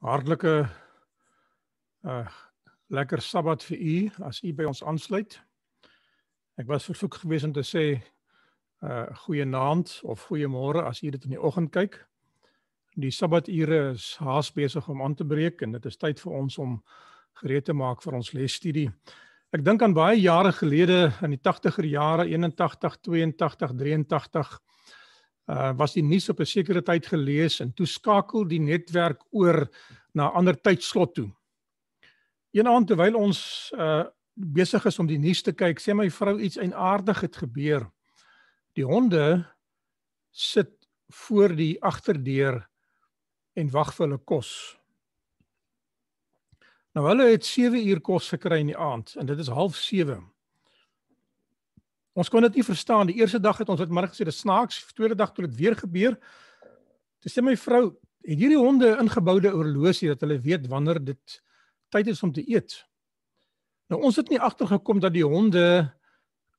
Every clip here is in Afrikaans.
Hartlike uh lekker Sabbat vir u as u by ons aansluit. Ek was versoek gewees om te sê uh goeie aand of goeie môre as u dit in die oggend kyk. Die Sabbature is haas besig om aan te breek en dit is tyd vir ons om gereed te maak vir ons lesstudie. Ek dink aan baie jare gelede in die 80er jare 81, 82, 83 uh was die nuus op 'n sekere tyd gelees en toe skakel die netwerk oor na 'n ander tydslot toe. Eendag terwyl ons uh besig is om die nuus te kyk, sê my vrou iets eienaardig het gebeur. Die honde sit voor die agterdeur en wag vir hulle kos. Nou hulle het 7 uur kos gekry in die aand en dit is half 7. Ons kon dit nie verstaan. Die eerste dag het ons dit maar gesê dis snaaks. Tweede dag toe dit weer gebeur. Toe sê my vrou, het hierdie honde ingeboude oorlosie dat hulle weet wanneer dit tyd is om te eet. Nou ons het nie agtergekom dat die honde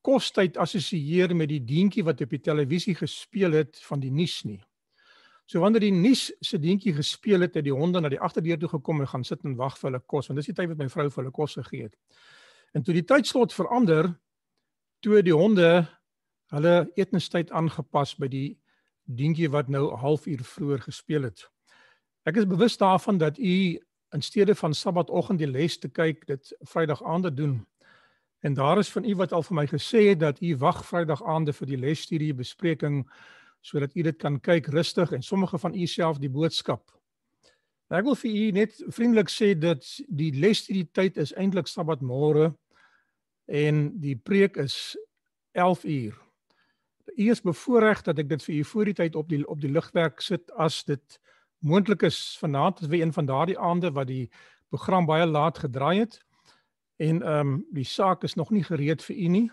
kostyd assosieer met die deentjie wat op die televisie gespeel het van die nuus nie. So wanneer die nuus se deentjie gespeel het, het die honde na die agterdeur toe gekom en gaan sit en wag vir hulle kos, want dis die tyd wat my vrou vir hulle kos gegee het. En toe die tydslot verander, toe die honde hulle etenstyd aangepas by die dientjie wat nou 'n halfuur vroeër gespeel het. Ek is bewus daarvan dat u in steede van Sabbatoggend die les te kyk, dit Vrydag aande doen. En daar is van u wat al vir my gesê het dat u wag Vrydag aande vir die lesstudie bespreking sodat u dit kan kyk rustig en sommige van u self die boodskap. Ek wil vir u net vriendelik sê dat die lesstudie tyd is eintlik Sabbatmôre en die preek is 11 uur. Eers bevoorreg dat ek dit vir u voor die tyd op die op die ligwerk sit as dit moontlik is vanaand as we een van daardie aande wat die program baie laat gedraai het en ehm um, die saak is nog nie gereed vir u nie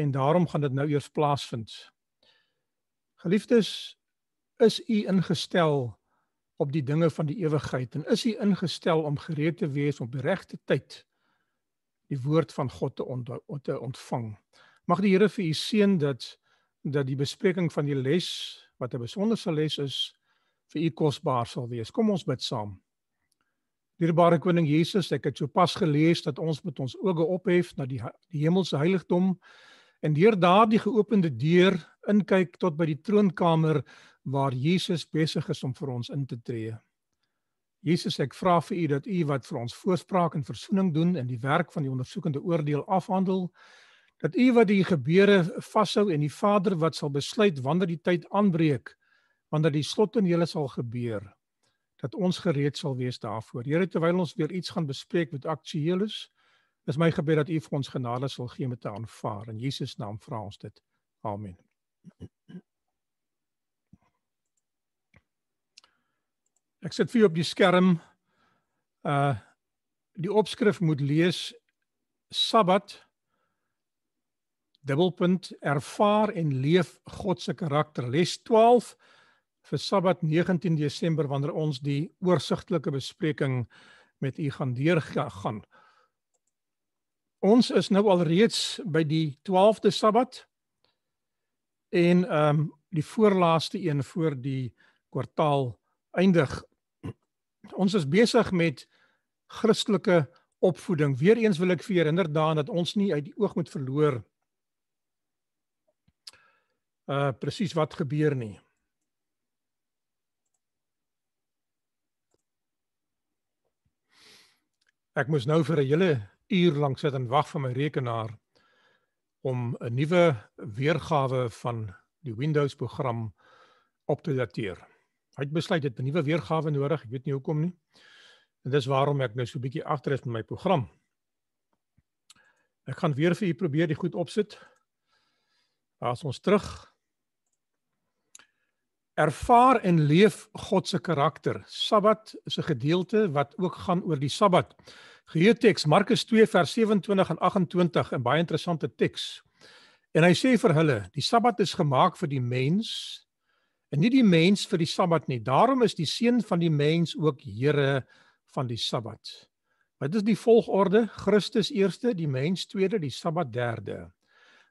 en daarom gaan dit nou eers plaasvind. Geliefdes, is u ingestel op die dinge van die ewigheid en is u ingestel om gereed te wees op die regte tyd? die woord van God te, ont, te ontvang. Mag die Here vir u seën dat dat die bespreking van die les wat 'n besondere les is vir u kosbaar sal wees. Kom ons bid saam. Dierbare koning Jesus, ek het sopas gelees dat ons met ons oë ophef na die, die hemelse heiligdom en deur daardie geopende deur inkyk tot by die troonkamer waar Jesus besig is om vir ons in te tree. Jesus, ek vra vir u dat u wat vir ons voorspraak en versoening doen in die werk van die ondersoekende oordeel afhandel, dat u wat die gebeure vashou en die Vader wat sal besluit wanneer die tyd aanbreek, wanneer die slot in hulle sal gebeur, dat ons gereed sal wees daarvoor. Here, terwyl ons weer iets gaan bespreek wat aktueel is, is my gebed dat u vir ons genade sal gee om te aanvaar. In Jesus naam vra ons dit. Amen. Ek sit vir jou op die skerm. Uh die opskrif moet lees Sabbat dubbelpunt ervaar en leef God se karakter les 12 vir Sabbat 19 Desember wanneer ons die oorsigtelike bespreking met u gaan deurgaan. Ons is nou al reeds by die 12de Sabbat en ehm um, die voorlaaste een voor die kwartaal eindig ons is besig met Christelike opvoeding. Weereens wil ek vir herinner daaraan dat ons nie uit die oog moet verloor uh presies wat gebeur nie. Ek moes nou vir 'n hele uur lank sit en wag vir my rekenaar om 'n nuwe weergawe van die Windows program op te dateer. Hy het besluit dit 'n nuwe weergawe nodig. Ek weet nie hoekom nie. En dis waarom ek nou so 'n bietjie agter is met my program. Ek gaan weer vir u probeer die goed opsit. As ons terug ervaar en leef God se karakter. Sabbat is 'n gedeelte wat ook gaan oor die Sabbat. Geheue teks Markus 2 vers 27 en 28, 'n baie interessante teks. En hy sê vir hulle, die Sabbat is gemaak vir die mens, en nie die mens vir die Sabbat nie. Daarom is die seun van die mens ook Here van die Sabbat. Wat is die volgorde? Christus eerste, die mens tweede, die Sabbat derde.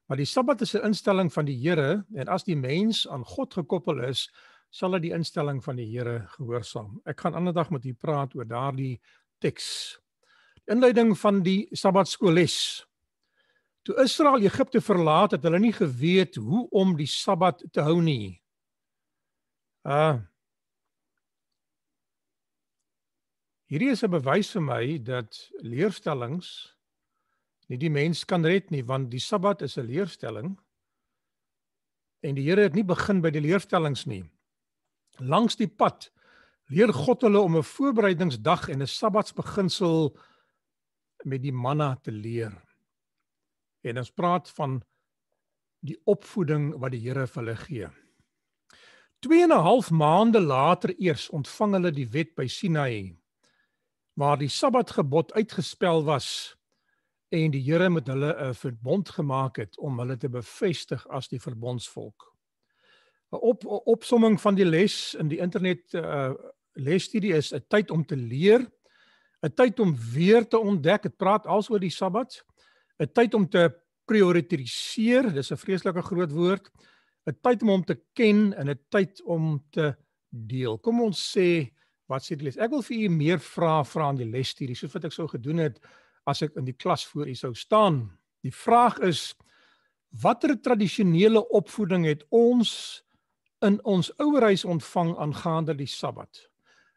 Maar die Sabbat is 'n instelling van die Here en as die mens aan God gekoppel is, sal hy die instelling van die Here gehoorsaam. Ek gaan ander dag met u praat oor daardie teks. Die inleiding van die Sabbat skooles. Toe Israel Egipte verlaat het, hulle nie geweet hoe om die Sabbat te hou nie. Uh Hierdie is 'n bewys vir my dat leerstellings nie die mens kan red nie want die Sabbat is 'n leerstelling en die Here het nie begin by die leerstellings nie. Langs die pad leer God hulle om 'n voorbereidingsdag en 'n Sabbatsbeginsel met die manna te leer. En ons praat van die opvoeding wat die Here vir hulle gee. 2 en 'n half maande later eers ontvang hulle die wet by Sinai waar die Sabbat gebod uitgespel was en die Here met hulle 'n verbond gemaak het om hulle te bevestig as die verbondsvolk. 'n op, Opsomming van die les in die internet uh, lesstudie is 'n tyd om te leer, 'n tyd om weer te ontdek. Dit praat alsoor die Sabbat, 'n tyd om te prioritiseer, dis 'n vreeslike groot woord, 'n tyd om hom te ken en 'n tyd om te deel. Kom ons sê wat sê die les? Ek wil vir u meer vrae vra aan die lesstudie soos wat ek sou gedoen het as ek in die klas voor u sou staan. Die vraag is watter tradisionele opvoeding het ons in ons ouerhuis ontvang aangaande die Sabbat?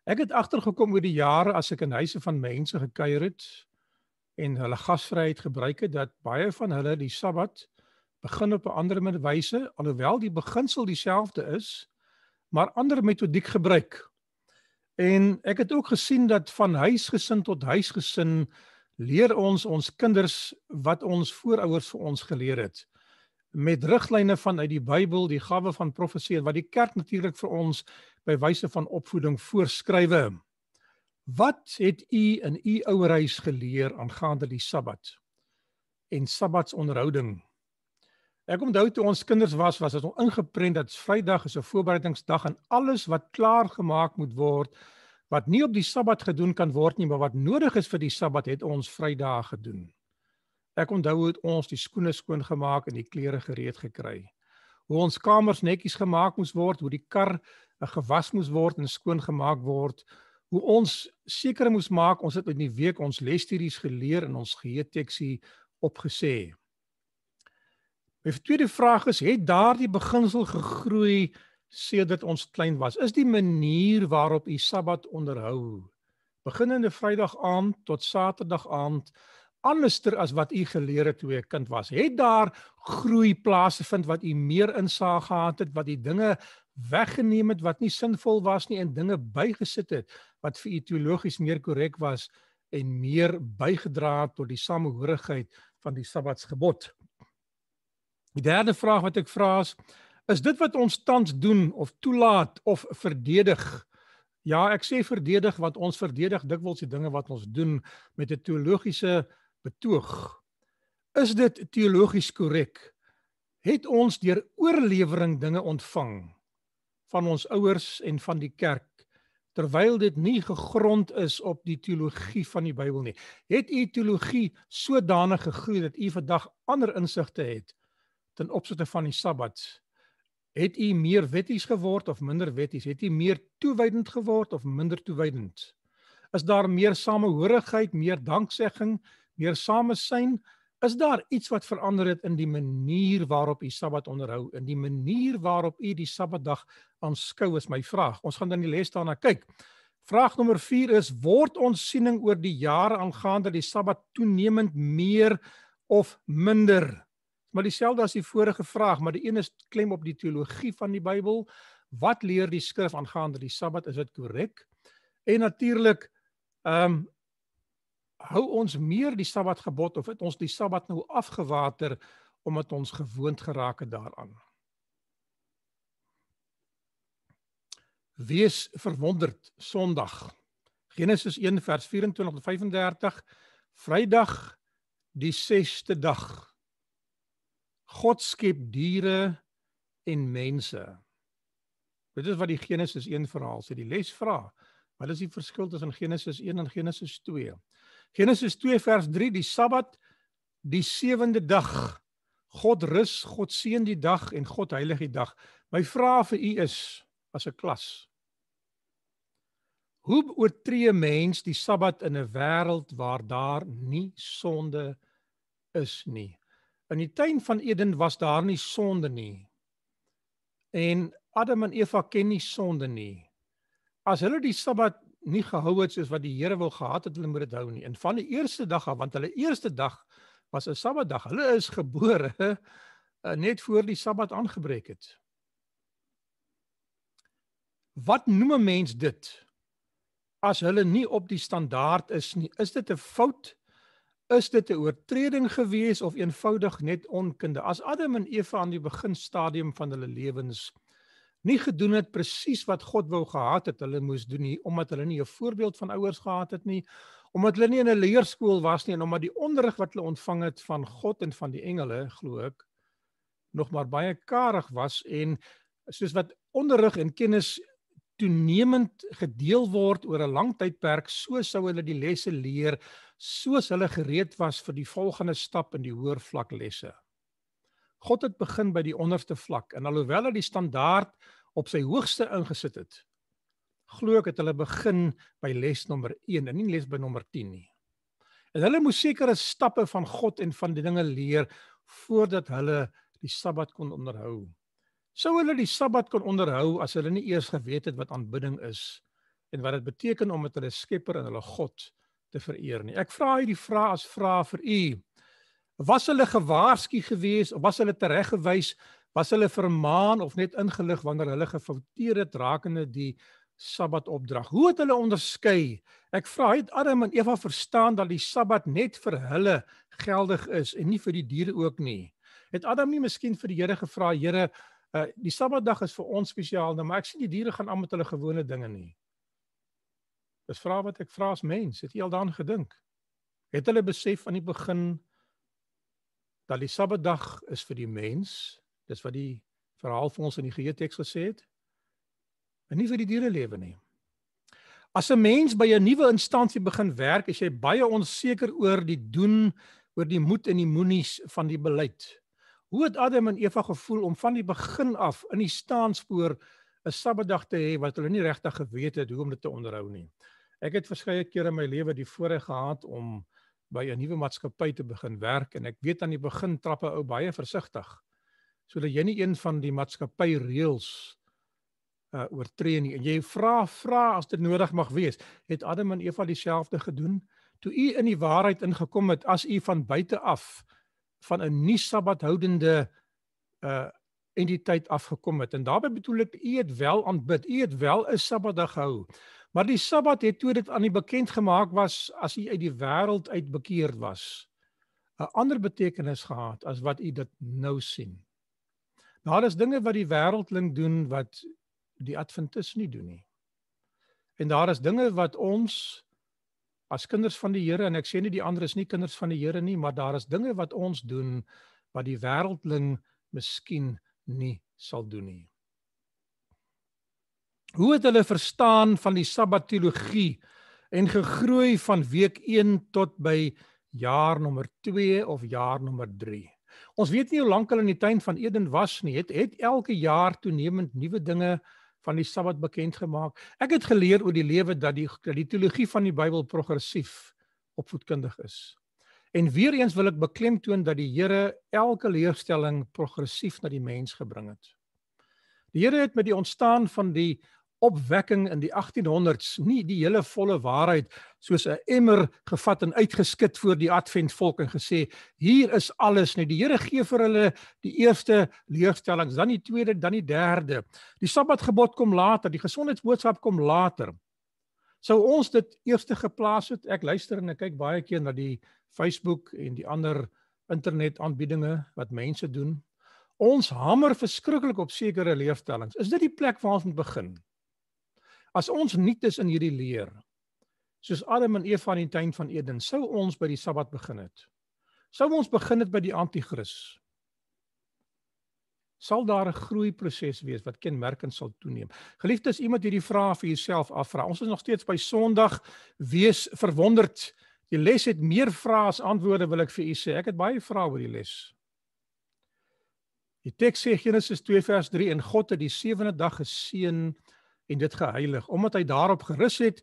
Ek het agtergekom oor die jare as ek in huise van mense gekuier het en hulle gasvryheid gebruik het dat baie van hulle die Sabbat begin op 'n ander manier wyse alhoewel die beginsel dieselfde is maar ander metodiek gebruik. En ek het ook gesien dat van huisgesin tot huisgesin leer ons ons kinders wat ons voorouers vir ons geleer het met riglyne vanuit die Bybel, die gawe van profesie wat die kerk natuurlik vir ons by wyse van opvoeding voorskrywe. Wat het u in u ouerhuis geleer aangaande die Sabbat? En Sabbatsonderhouding? Ek onthou toe ons kinders was, was ons ingeprent dat Vrydag is 'n voorbereidingsdag en alles wat klaar gemaak moet word wat nie op die Sabbat gedoen kan word nie, maar wat nodig is vir die Sabbat het ons Vrydag gedoen. Ek onthou hoe ons die skoene skoon gemaak en die klere gereed gekry. Hoe ons kamers netjies gemaak moes word, hoe die kar eh, gewas moes word en skoon gemaak word, hoe ons seker moes maak ons het in die week ons lesstudies geleer en ons geheue teksie opgesê. My tweede vraag is, het daardie beginsel gegroei sedert ons klein was? Is die manier waarop u Sabbat onderhou, beginnende Vrydag aand tot Saterdag aand, anderster as wat u geleer het toe u 'n kind was? Het daar groei plaasgevind wat u meer insaag gehad het wat die dinge weggeneem het wat nie sinvol was nie en dinge bygesit het wat vir u teologies meer korrek was en meer bygedra het tot die samehorigheid van die Sabbatsgebod? Die derde vraag wat ek vra is is dit wat ons tans doen of toelaat of verdedig? Ja, ek sê verdedig wat ons verdedig dikwels die dinge wat ons doen met 'n teologiese betoog. Is dit teologies korrek? Het ons deur oorlewering dinge ontvang van ons ouers en van die kerk terwyl dit nie gegrond is op die teologie van die Bybel nie. Het u teologie sodanig gegroei dat u vandag ander insigte het ten opsigte van die Sabbat het u meer wetties geword of minder wetties het u meer toewydend geword of minder toewydend is daar meer samehorigheid meer danksegging meer samesyn is daar iets wat verander het in die manier waarop u Sabbat onderhou in die manier waarop u die Sabbatdag aanskou is my vraag ons gaan dan die les daarna kyk Vraag nommer 4 is word ons siening oor die jare aangaande die Sabbat toenemend meer of minder Maar dieselfde as die vorige vraag, maar die een is klem op die teologie van die Bybel. Wat leer die skrif aangaande die Sabbat? Is dit korrek? En natuurlik ehm um, hou ons meer die Sabbat gebod of het ons die Sabbat nou afgewater omdat ons gewoond geraak het daaraan? Wees verwonderd Sondag. Genesis 1 vers 24 tot 35. Vrydag die 6ste dag. God skep diere en mense. Dit is wat die Genesis 1 verhaal sê, die les vra. Wat is die verskil tussen Genesis 1 en Genesis 2? Genesis 2 vers 3, die Sabbat, die sewende dag. God rus, God seën die dag en God heilig die dag. My vraag vir u is as 'n klas. Hoe oortree mens die Sabbat in 'n wêreld waar daar nie sonde is nie? In die tuin van Eden was daar nie sonde nie. En Adam en Eva ken nie sonde nie. As hulle die Sabbat nie gehou het soos wat die Here wil gehad het hulle moet dit hou nie. En van die eerste dag af, want hulle eerste dag was 'n Sabbatdag. Hulle is gebore eh, net voor die Sabbat aangebreek het. Wat noem 'n mens dit? As hulle nie op die standaard is nie, is dit 'n fout? Is dit 'n oortreding gewees of eenvoudig net onkunde? As Adam en Eva aan die beginstadium van hulle lewens nie gedoen het presies wat God wou gehad het hulle moes doen nie omdat hulle nie 'n voorbeeld van ouers gehad het nie, omdat hulle nie in 'n leerskool was nie en omdat die onderrig wat hulle ontvang het van God en van die engele, glo ek, nog maar baie karig was en soos wat onderrig en kennis toenemend gedeel word oor 'n lang tydperk, so sou hulle die lesse leer soos hulle gereed was vir die volgende stap in die hoër vlak lesse. God het begin by die onderste vlak en alhoewel hy die standaard op sy hoogste ingesit het, glo ek het hulle begin by les nommer 1 en nie les by nommer 10 nie. En hulle moes sekere stappe van God en van die dinge leer voordat hulle die Sabbat kon onderhou. Sou hulle die Sabbat kon onderhou as hulle nie eers geweet het wat aanbidding is en wat dit beteken om met hulle Skepper en hulle God te vereer nie. Ek vra hierdie vraag as vraag vir u. Was hulle gewaarsku gewees of was hulle tereggewys? Was hulle vermaan of net ingelig wanneer hulle gefouteer het rakende die Sabbat opdrag? Hoe het hulle onderskei? Ek vra het Adam en Eva verstaan dat die Sabbat net vir hulle geldig is en nie vir die diere ook nie? Het Adam nie miskien vir die Here gevra, Here, uh, die Sabbatdag is vir ons spesiaal, nou maar ek sien die diere gaan aan met hulle gewone dinge nie. Dis vra wat ek vra as mens, het jy al daaraan gedink? Het hulle besef aan die begin dat die Sabbatdag is vir die mens? Dis wat die verhaal vir ons in die geheeteks gesê het. En nie vir die diere lewe nie. As 'n mens by 'n nuwe instansie begin werk, is jy baie onseker oor die doen, oor die moed en die moenies van die beleid. Hoe het Adam en Eva gevoel om van die begin af in die staanspoor 'n Sabbatdag te hê wat hulle nie regtig geweet het hoe om dit te onderhou nie. Ek het verskeie kere in my lewe die voorreg gehad om by 'n nuwe maatskappy te begin werk en ek weet aan die begin trappe ou baie versigtig sodat jy nie een van die maatskappy reëls uh oortree nie. Jy vra vra as dit nodig mag wees. Het Adam en Eva dieselfde gedoen? Toe u in die waarheid ingekom het as u van buite af van 'n nie sabbat houdende uh entiteit afgekom het. En daarmee bedoel ek u het wel aanbid, u het wel 'n Sabbatdag gehou. Maar die Sabbat het toe dit aan die bekend gemaak was as u uit die wêreld uitbekeerd was, 'n ander betekenis gehad as wat u dit nou sien. Nou, daar is dinge wat die wêreldling doen wat die adventis nie doen nie. En daar is dinge wat ons as kinders van die Here en ek sê nie die ander is nie kinders van die Here nie, maar daar is dinge wat ons doen wat die wêreldling miskien nie sal doen nie. Hoe het hulle verstaan van die sabbatologie en gegroei van week 1 tot by jaar nommer 2 of jaar nommer 3? Ons weet nie hoe lank hulle in die tuin van Eden was nie. Het het elke jaar toenemend nuwe dinge van die Sabbat bekend gemaak. Ek het geleer oor die lewe dat die, die teologie van die Bybel progressief opvoedkundig is. En weer eens wil ek beklemtoon dat die Here elke leerstelling progressief na die mens gebring het. Die Here het met die ontstaan van die opwekking in die 1800s nie die hele volle waarheid soos 'n emmer gevat en uitgeskit voor die adventvolk en gesê hier is alles nie die Here gee vir hulle die eerste leerstellings dan die tweede dan die derde die sabbatgebod kom later die gesondheidsboodskap kom later sou ons dit eerste geplaas het ek luister en ek kyk baie keer na die Facebook en die ander internetaanbiedinge wat mense doen. Ons hamer verskriklik op sekere leefstellings. Is dit die plek waar ons moet begin? As ons nie tes in hierdie leer soos Adam en Eva in die tuin van Eden sou ons by die Sabbat begin het. Sou ons begin het by die anti-kris. Sal daar 'n groei proses wees wat kenmerkend sal toeneem. Geliefdes, iemand hierdie vraag vir jouself afvra. Ons is nog steeds by Sondag wees verwonderd Die les het meer vrae as antwoorde wil ek vir u sê. Ek het baie vrae oor die les. Die teks sê Genesis 2 vers 3 en God het die sewende dag geseën en dit geheilig omdat hy daarop gerus het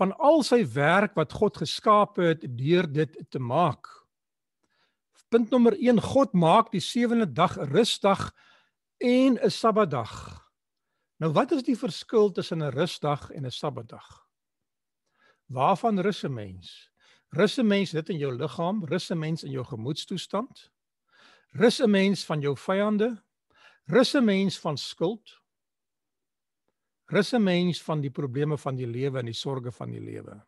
van al sy werk wat God geskaap het deur dit te maak. Punt nommer 1 God maak die sewende dag rustig en 'n Sabbatdag. Nou wat is die verskil tussen 'n rustdag en 'n Sabbatdag? Waarvan rus 'n mens? Rus 'n mens dit in jou liggaam, rus 'n mens in jou gemoedstoestand. Rus 'n mens van jou vyande. Rus 'n mens van skuld. Rus 'n mens van die probleme van die lewe en die sorges van die lewe.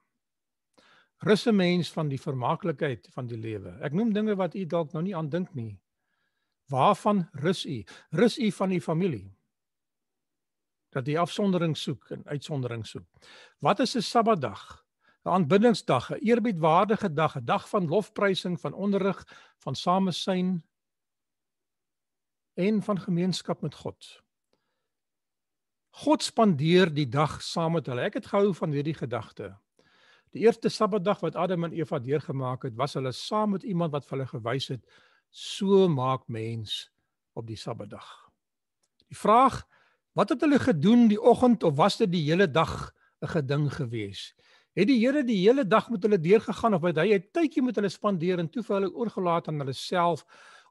Rus 'n mens van die vermaaklikheid van die lewe. Ek noem dinge wat u dalk nou nie aan dink nie. Waarvan rus u? Rus u van u familie? Dat u afsondering soek en uitsondering soek. Wat is 'n Sabbatdag? 'n aanbiddingsdag, 'n eerbiedwaardige dag, 'n dag van lofprysing, van onderrig, van samesyn en van gemeenskap met God. God spandeer die dag saam met hulle. Ek het gehou van hierdie gedagte. Die eerste Sabbatdag wat Adam en Eva deurgemaak het, was hulle saam met iemand wat vir hulle gewys het so maak mens op die Sabbatdag. Die vraag, wat het hulle gedoen die oggend of was dit die hele dag 'n geding geweest? het die Here die hele dag met hulle deurgegaan of het hy 'n tydjie met hulle spandeer en toe vir hulle oorgelaat aan hulle self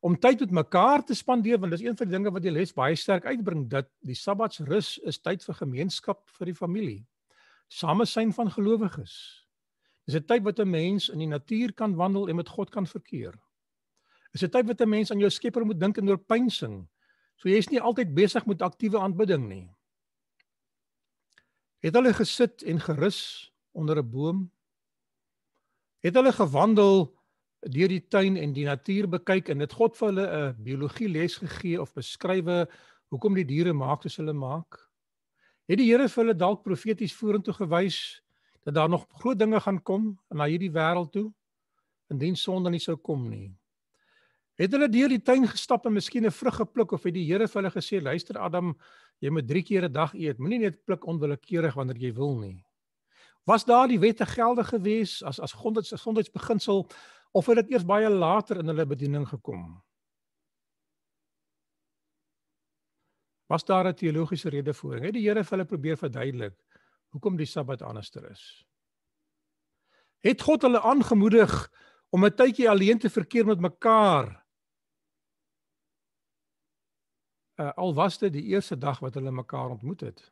om tyd met mekaar te spandeer want dis een van die dinge wat die les baie sterk uitbring dat die Sabbatsrus is tyd vir gemeenskap vir die familie samesyn van gelowiges dis 'n tyd wat 'n mens in die natuur kan wandel en met God kan verkeer is 'n tyd wat 'n mens aan jou Skepper moet dink en oorpeinsing so jy's nie altyd besig met aktiewe aanbidding nie het hulle gesit en gerus onder 'n boom. Het hulle gewandel deur die tuin en die natuur bekyk en dit God vir hulle 'n biologie les gegee of beskrywe hoekom die diere maak soos hulle maak. Het die Here vir hulle dalk profeties vorentoe gewys dat daar nog groot dinge gaan kom na hierdie wêreld toe indien sonde nie sou kom nie. Het hulle deur die tuin gestap en miskien 'n vrug gepluk of het die Here vir hulle gesê luister Adam jy moet 3 keer 'n dag eet moenie net pluk onwillekeurig wanneer jy wil nie was daardie wette geldig gewees as as gondits gesondheidsbeginsel of het dit eers baie later in hulle bediening gekom? Was daar 'n teologiese redevoering? Het die Here vir hulle probeer verduidelik hoekom die Sabbat anderster is? Het God hulle aangemoedig om 'n tydjie alleen te verkeer met mekaar? Uh, al was dit die eerste dag wat hulle mekaar ontmoet het.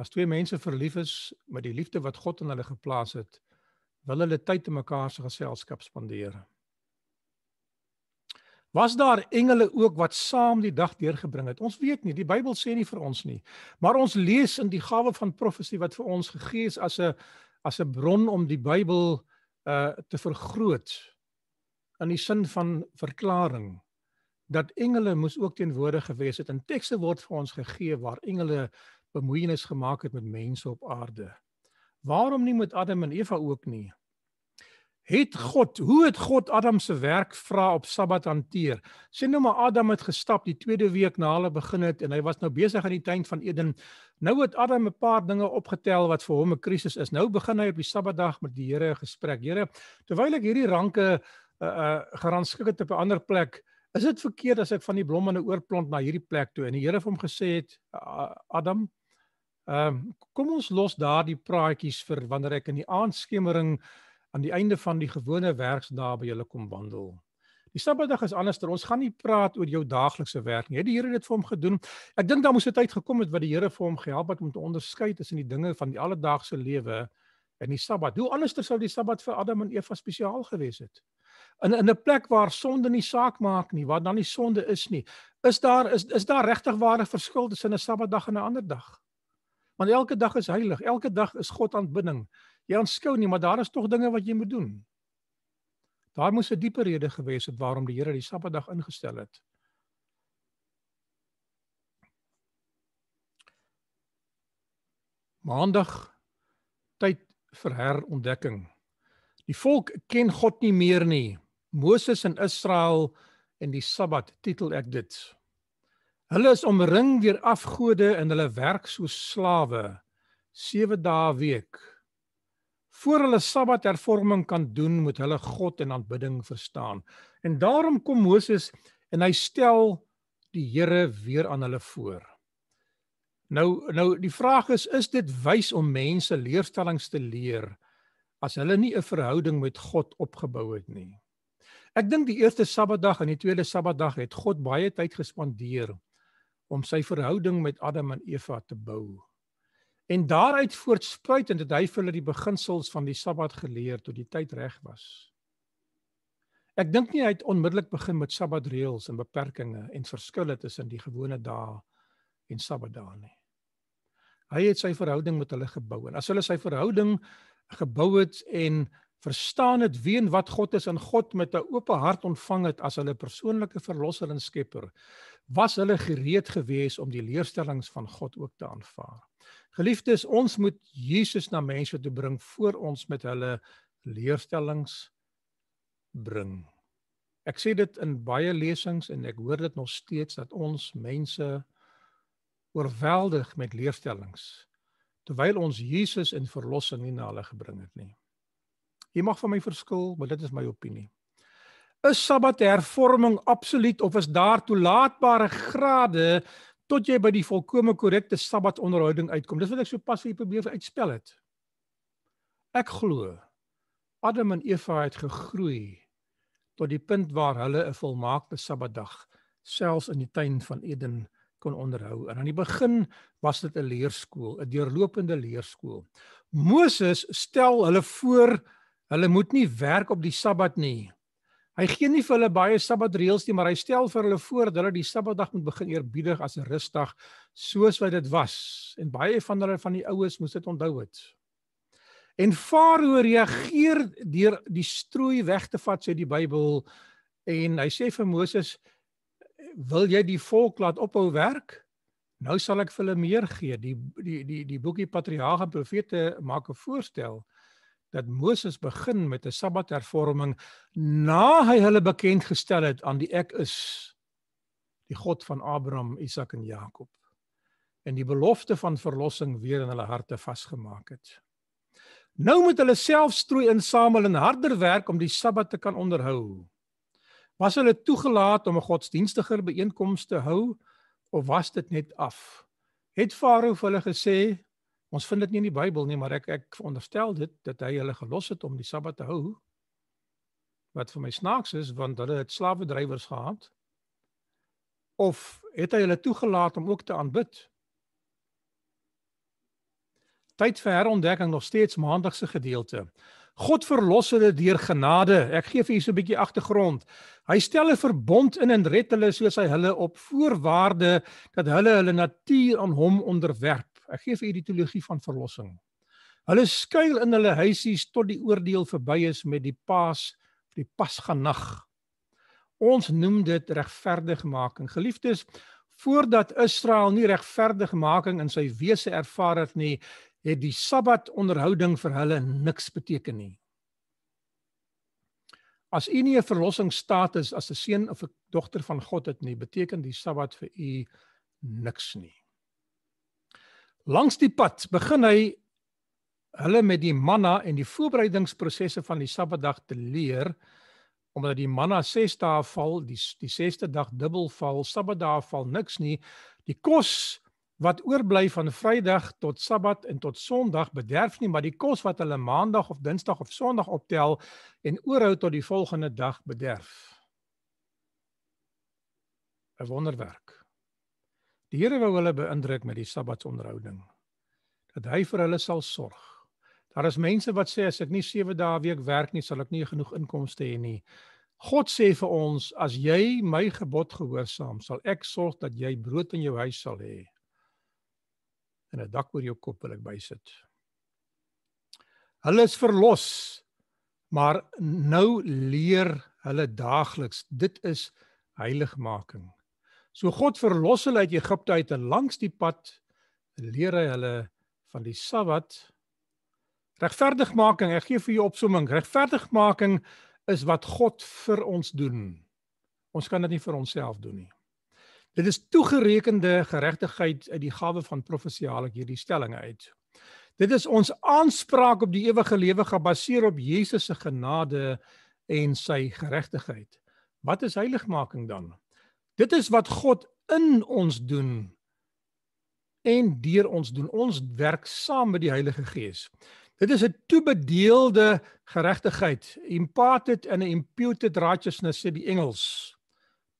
As twee mense verlief is met die liefde wat God in hulle geplaas het, wil hulle tyd te mekaar se geselskap spandeer. Was daar engele ook wat saam die dag deurgebring het? Ons weet nie, die Bybel sê nie vir ons nie. Maar ons lees in die gawe van profesie wat vir ons gegee is as 'n as 'n bron om die Bybel uh te vergroot in die sin van verklaring dat engele moes ook teenwoordig gewees het. In tekste word vir ons gegee waar engele uh bemoeienis gemaak het met mense op aarde. Waarom nie met Adam en Eva ook nie? Het God, hoe het God Adam se werk vra op Sabbat hanteer? Sien nou maar Adam het gestap die tweede week na hulle begin het en hy was nou besig aan die tuin van Eden. Nou het Adam 'n paar dinge opgetel wat vir hom 'n krisis is. Nou begin hy op die Sabbatdag met die Here 'n gesprek. Here, terwyl ek hierdie ranke uh eh, uh eh, gerangskik het op 'n ander plek, is dit verkeerd as ek van die blomme nou oorplant na hierdie plek toe? En die Here het hom gesê het, uh, Adam, Ehm um, kom ons los daardie praatjies vir wanneer ek in die aandskemering aan die einde van die gewone werksdag by julle kom wandel. Die Sabbatdag is anderster. Ons gaan nie praat oor jou daaglikse werk nie. Het die Here dit vir hom gedoen? Ek dink daar moes 'n tyd gekom het wat die Here vir hom gehelp het om te onderskei tussen die dinge van die alledaagse lewe en die Sabbat. Hoe anderster sou die Sabbat vir Adam en Eva spesiaal gewees het? In in 'n plek waar sonde nie saak maak nie, waar dan nie sonde is nie. Is daar is is daar regtig ware verskil tussen 'n Sabbatdag en 'n ander dag? Want elke dag is heilig. Elke dag is God aanbidding. Jy aanskou nie, maar daar is tog dinge wat jy moet doen. Daar moes 'n dieper rede gewees het waarom die Here die Sabbatdag ingestel het. Maandag tyd vir herontdekking. Die volk ken God nie meer nie. Moses en Israel en die Sabbat titel ek dit. Hulle is omring deur afgode en hulle werk soos slawe 7 dae week. Voor hulle Sabbat hervorming kan doen, moet hulle God en aanbidding verstaan. En daarom kom Moses en hy stel die Here weer aan hulle voor. Nou nou die vraag is is dit wys om mense leerstellings te leer as hulle nie 'n verhouding met God opgebou het nie. Ek dink die eerste Sabbatdag en die tweede Sabbatdag het God baie tyd gespandeer om sy verhouding met Adam en Eva te bou. En daaruit voortspruit en dit hy vir hulle die beginsels van die Sabbat geleer tot die tyd reg was. Ek dink nie hy het onmiddellik begin met Sabbatreëls en beperkings en verskille tussen die gewone dae en Sabbatdae nie. Hy het sy verhouding met hulle gebou en as hulle sy verhouding gebou het en verstaan dit wie en wat God is en God met 'n oop hart ontvang het as hulle persoonlike verlosser en skepper, was hulle gereed gewees om die leerstellings van God ook te aanvaar. Geliefdes, ons moet Jesus na mense toe bring voor ons met hulle leerstellings bring. Ek sê dit in baie lesings en ek hoor dit nog steeds dat ons mense oorweldig met leerstellings terwyl ons Jesus in verlossing nie na hulle gebring het nie. Jy mag van my verskil, maar dit is my opinie. Is Sabbat hervorming absoluut of is daar toelaatbare grade tot jy by die volkome korrekte Sabbat onderhouding uitkom? Dis wat ek sopas vir julle probeer uitspel het. Ek glo Adam en Eva het gegroei tot die punt waar hulle 'n volmaakte Sabbatdag selfs in die tuin van Eden kon onderhou. En aan die begin was dit 'n leerskool, 'n deurlopende leerskool. Moses stel hulle voor Hulle moet nie werk op die Sabbat nie. Hy gee nie vir hulle baie Sabbatreëls nie, maar hy stel vir hulle voor dat hulle die Sabbatdag moet begin eerbiedig as 'n rustdag soos wat dit was. En baie van hulle van die oues moes dit onthou het. En Farao reageer deur die strooi weg te vat sy die Bybel en hy sê vir Moses: "Wil jy die volk laat ophou werk? Nou sal ek vir hulle meer gee." Die die die die boekie Patriarge en Profete maak 'n voorstel dat Moses begin met 'n sabbathervorming na hy hulle bekend gestel het aan die Ek is die God van Abraham, Isak en Jakob en die belofte van verlossing weer in hulle harte vasgemaak het. Nou moet hulle self strooi insamel en harder werk om die Sabbat te kan onderhou. Was hulle toegelaat om 'n godsdienstiger byeenkomste hou of was dit net af? Het Farao vir hulle gesê, Ons vind dit nie in die Bybel nie, maar ek ek veronderstel dit dat hy hulle gelos het om die Sabbat te hou. Wat vir my snaaks is, want hulle het slawedrywers gehad. Of het hy hulle toegelaat om ook te aanbid? Tyd vir herontdekking nog steeds maandagse gedeelte. God verlos hulle deur genade. Ek gee vir julle so 'n bietjie agtergrond. Hy stel 'n verbond in en red hulle soos hy hulle op voorwaarde dat hulle hulle natuur aan hom onderwerp. Ek gee vir u die teologie van verlossing. Hulle skuil in hulle huisies tot die oordeel verby is met die Paas vir die Pasganag. Ons noem dit regverdigmaking. Geliefdes, voordat Israel nie regverdigmaking in sy wese ervaar het nie, het die Sabbat onderhouding vir hulle niks beteken nie. As u nie 'n verlossingsstatus as 'n seun of 'n dogter van God het nie, beteken die Sabbat vir u niks nie. Langs die pad begin hy hulle met die manna en die voorbereidingsprosesse van die Sabbatdag te leer omdat die manna 6 dae val, die die 6ste dag dubbel val, Sabbatdag val niks nie. Die kos wat oorbly van Vrydag tot Sabbat en tot Sondag bederf nie, maar die kos wat hulle Maandag of Dinsdag of Sondag optel en oorhou tot die volgende dag bederf. 'n Wonderwerk. Die Here wou hulle beïndruk met die sabbatsonderhouding. Dat hy vir hulle sal sorg. Daar is mense wat sê as ek nie 7 dae week werk nie, sal ek nie genoeg inkomste hê nie. God sê vir ons, as jy my gebod gehoorsaam, sal ek sorg dat jy brood in jou huis sal hê en 'n dak oor jou kop wil ek bysit. Hulle is verlos, maar nou leer hulle daagliks. Dit is heiligmaking. So God verlos hulle uit Egipte uit en langs die pad leer hy hulle van die Sabbat. Regverdigmaking, ek gee vir jou opsomming. Regverdigmaking is wat God vir ons doen. Ons kan dit nie vir onsself doen nie. Dit is toegerekende geregtigheid uit die gawe van profesiale hierdie stelling uit. Dit is ons aanspraak op die ewige lewe gebaseer op Jesus se genade en sy geregtigheid. Wat is heiligmaking dan? Dit is wat God in ons doen en deur ons doen. Ons werk saam met die Heilige Gees. Dit is 'n toebedeelde geregtigheid, imparted and imputed righteousness sê die Engels.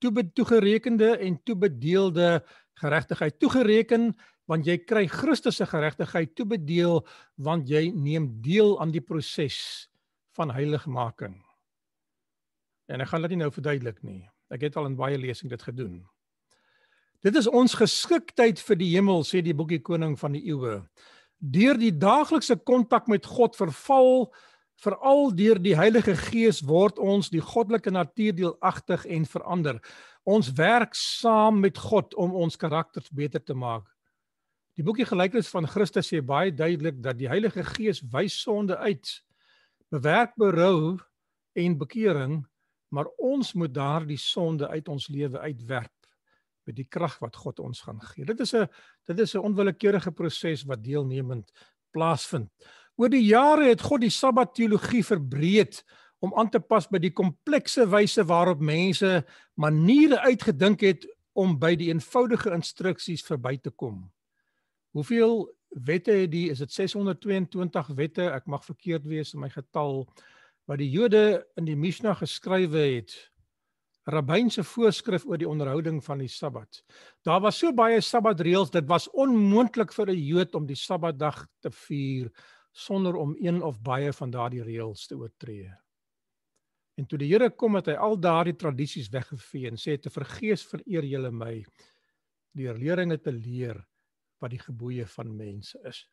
Toebe toegerekende en toebedeelde geregtigheid toegereken want jy kry Christus se geregtigheid toebedeel want jy neem deel aan die proses van heiligmaking. En ek gaan dit nou verduidelik nie. Ek het al in baie lesings dit gedoen. Dit is ons geskiktheid vir die hemel sê die boekie koning van die eeue. Deur die daaglikse kontak met God verval veral deur die Heilige Gees word ons die goddelike natuur deelagtig en verander. Ons werk saam met God om ons karakters beter te maak. Die boekie gelykenis van Christus sê baie duidelik dat die Heilige Gees wys sonde uit, bewerk berou en bekering maar ons moet daardie sonde uit ons lewe uitwerp met die krag wat God ons gaan gee. Dit is 'n dit is 'n onwillekeurige proses wat deelnemend plaasvind. Oor die jare het God die Sabbat teologie verbreed om aan te pas by die komplekse wyse waarop mense maniere uitgedink het om by die eenvoudige instruksies verby te kom. Hoeveel wette het die is dit 622 wette, ek mag verkeerd wees in my getal wat die Jode in die Mishna geskrywe het. Rabbynse voorskrif oor die onderhouding van die Sabbat. Daar was so baie Sabbatreëls, dit was onmoontlik vir 'n Jood om die Sabbatdag te vier sonder om een of baie van daardie reëls te oortree. En toe die Here kom het hy al daardie tradisies weggevee en sê te vergees vereer julle my deur leringe te leer wat die geboeie van mense is.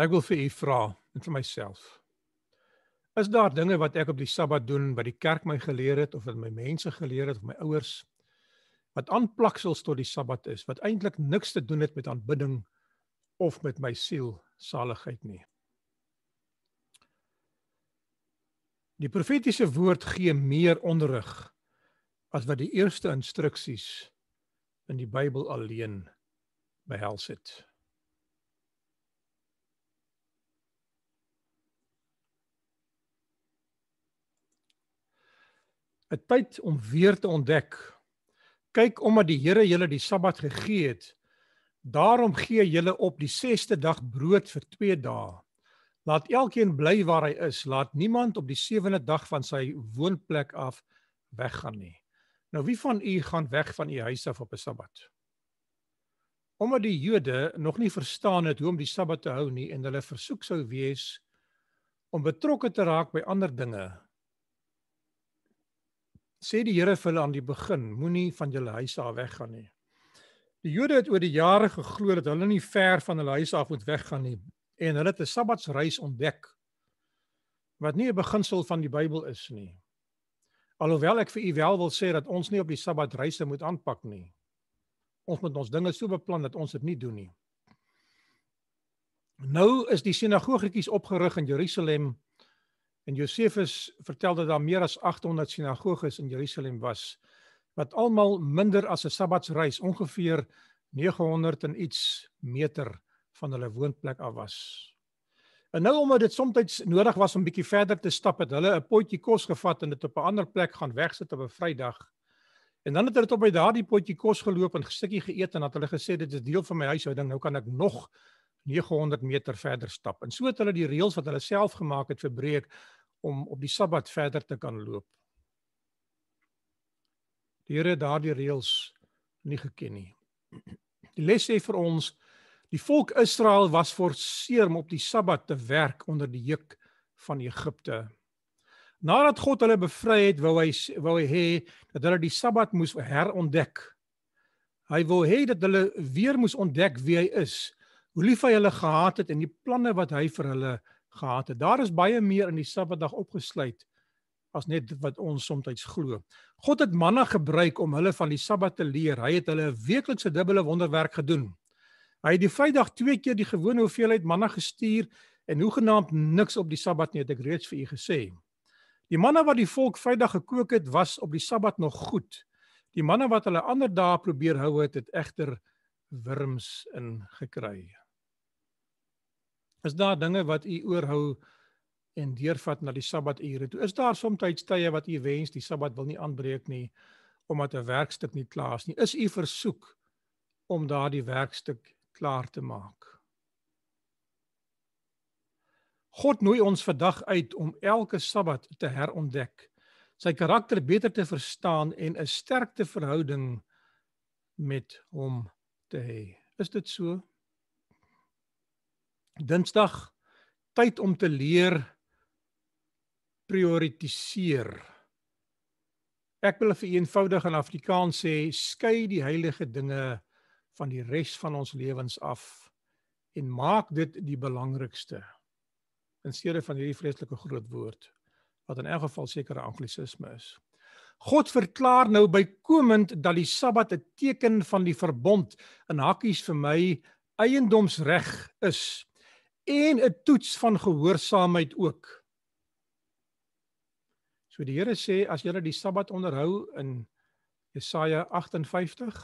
Ek wil vir u vra en vir myself. Is daar dinge wat ek op die Sabbat doen wat die kerk my geleer het of wat my mense geleer het of my ouers wat aanplaksels tot die Sabbat is wat eintlik niks te doen het met aanbidding of met my siel saligheid nie. Die profetiese woord gee meer onderrig as wat die eerste instruksies in die Bybel alleen behels het. 'n tyd om weer te ontdek. Kyk omdat die Here julle die Sabbat gegee het, daarom gee julle op die 6ste dag brood vir 2 dae. Laat elkeen bly waar hy is, laat niemand op die 7de dag van sy woonplek af weggaan nie. Nou wie van u gaan weg van u huis af op 'n Sabbat? Omdat die Jode nog nie verstaan het hoe om die Sabbat te hou nie en hulle versoek sou wees om betrokke te raak by ander dinge, sê die Here vir hulle aan die begin, moenie van julle huis af weggaan nie. Die Jode het oor die jare geglo dat hulle nie ver van hulle huis af moet weggaan nie en hulle het 'n Sabbatsreis ontdek wat nie 'n beginsel van die Bybel is nie. Alhoewel ek vir u wel wil sê dat ons nie op die Sabbatreise moet aanpak nie. Ons moet ons dinge so beplan dat ons dit nie doen nie. Nou is die sinagogetjies opgerig in Jerusalem En Josefus vertel dat daar meer as 800 sinagoges in Jerusalem was wat almal minder as 'n sabbatsreis ongeveer 900 en iets meter van hulle woonplek af was. En nou omdat dit soms nodig was om bietjie verder te stap het hulle 'n potjie kos gevat en dit op 'n ander plek gaan wegsit op 'n Vrydag. En dan het hulle tot by daardie potjie kos geloop en 'n stukkie geëet en het hulle gesê dit is deel van my huishouding nou kan ek nog 900 meter verder stap. En so het hulle die reëls wat hulle self gemaak het verbreek om op die Sabbat verder te kan loop. Die Here het daardie reëls nie geken nie. Die les sê vir ons die volk Israel was geforseer om op die Sabbat te werk onder die juk van Egipte. Nadat God hulle bevry het, wou hy wou hy hê dat hulle die Sabbat moes herontdek. Hy wou hê dat hulle weer moes ontdek wie hy is hoe lief hy hulle gehaat het en die planne wat hy vir hulle gehaat het. Daar is baie meer in die Sabbatdag opgesluit as net wat ons soms glo. God het manna gebruik om hulle van die Sabbat te leer. Hy het hulle 'n weeklikse dubbele wonderwerk gedoen. Hy het die Vrydag twee keer die gewone hoeveelheid manna gestuur en hoegenaamd niks op die Sabbat nie, het ek reeds vir u gesê. Die manne wat die volk Vrydag gekook het, was op die Sabbat nog goed. Die manne wat hulle ander dae probeer hou het, het egter wurms ingekry. Is daar dinge wat u oorhou en deurvat na die sabbature toe? Is daar soms tye wat u wens die sabbat wil nie aanbreek nie omdat 'n werkstuk nie klaar is nie? Is u versoek om daardie werkstuk klaar te maak? God nooi ons vandag uit om elke sabbat te herontdek, sy karakter beter te verstaan en 'n sterkte verhouding met hom te hê. Is dit so? Dinsdag tyd om te leer prioritiseer. Ek wil vir eenvoudig in Afrikaans sê skei die heilige dinge van die res van ons lewens af en maak dit die belangrikste. In steede van hierdie vreeslike groot woord wat in elk geval sekere anglisisme is. God verklaar nou bykomend dat die Sabbat 'n teken van die verbond in hakkies vir my eiendomsreg is en 'n toets van gehoorsaamheid ook. So die Here sê as julle die Sabbat onderhou in Jesaja 58,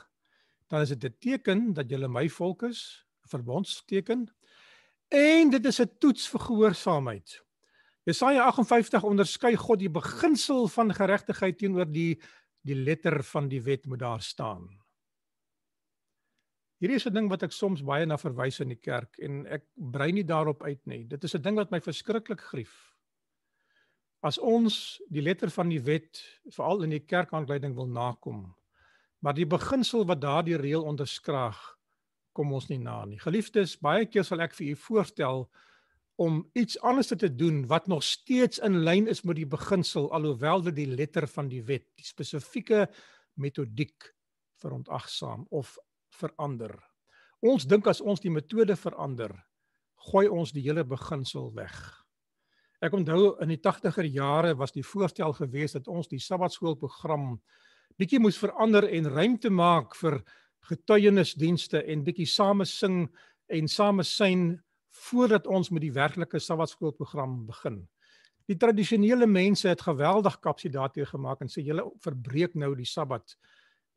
dan is dit 'n teken dat julle my volk is, 'n verbondsteken en dit is 'n toets vir gehoorsaamheid. Jesaja 58 onderskei God die beginsel van geregtigheid teenoor die die letter van die wet moet daar staan. Hierdie is 'n ding wat ek soms baie na verwys in die kerk en ek brei nie daarop uit nie. Dit is 'n ding wat my verskriklik grief. As ons die letter van die wet veral in die kerkaanleiding wil nakom, maar die beginsel wat daardie reël onderskraag, kom ons nie na nie. Geliefdes, baie keer sal ek vir u voorstel om iets anders te doen wat nog steeds in lyn is met die beginsel alhoewel dit die letter van die wet, die spesifieke metodiek verontagsaam of verander. Ons dink as ons die metode verander, gooi ons die hele beginsel weg. Ek onthou in die 80er jare was die voorstel gewees dat ons die Sabbatskoolprogram bietjie moes verander en ruimte maak vir getuienisdienste en bietjie samesing en samesyn voordat ons met die werklike Sabbatskoolprogram begin. Die tradisionele mense het geweldig kapsie daarteë gemaak en sê julle verbreek nou die Sabbat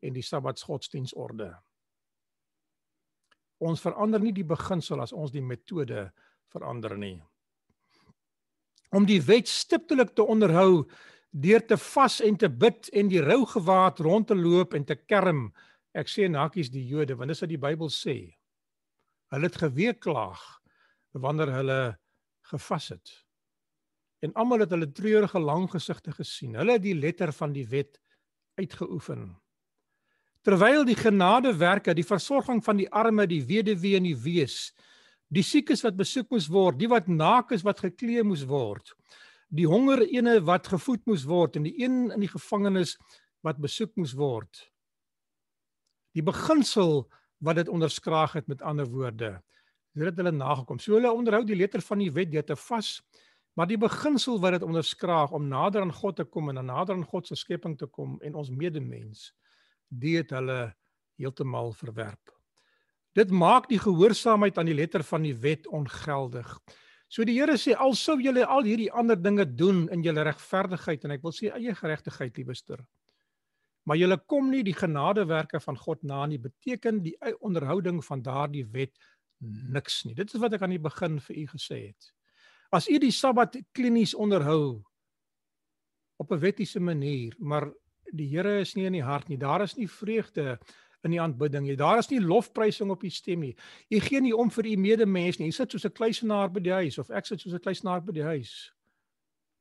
en die Sabbatsgodsdiensorde ons verander nie die beginsel as ons die metode verander nie. Om die wet stiptelik te onderhou deur te vas en te bid en die rou gewaad rond te loop en te kerm, ek sê en hakkies die Jode, want dis wat die Bybel sê. Hulle het geweek klaag wanneer hulle gevas het. En almal het hulle treurige lang gesigte gesien. Hulle het die letter van die wet uitgeoefen. Terwyl die genadewerke, die versorging van die arme, die weduwee en die wees, die siekes wat besoek moes word, die wat naak is wat geklee moes word, die honger ene wat gevoed moes word en die een in die gevangenis wat besoek moes word. Die beginsel wat dit onderskraag het met ander woorde. Hulle het hulle nagekom. So hulle onderhou die letter van die wet deur te vas, maar die beginsel wat dit onderskraag om nader aan God te kom en nader aan God se skepping te kom en ons medemens deed hulle heeltemal verwerp. Dit maak die gehoorsaamheid aan die letter van die wet ongeldig. So die Here sê al sou julle al hierdie ander dinge doen in julle regverdigheid en ek wil sê eie geregtigheid liewester. Maar julle kom nie die genadewerke van God na nie beteken die onderhouding van daardie wet niks nie. Dit is wat ek aan die begin vir u gesê het. As u die Sabbat klinies onderhou op 'n wettiese manier, maar die Here is nie in die hart nie. Daar is nie vreugde in die aanbidding nie. Daar is nie lofprysing op u stem nie. U gee nie om vir u medemens nie. U sit soos 'n kluisenaar by die huis of ek sit soos 'n kluisenaar by die huis.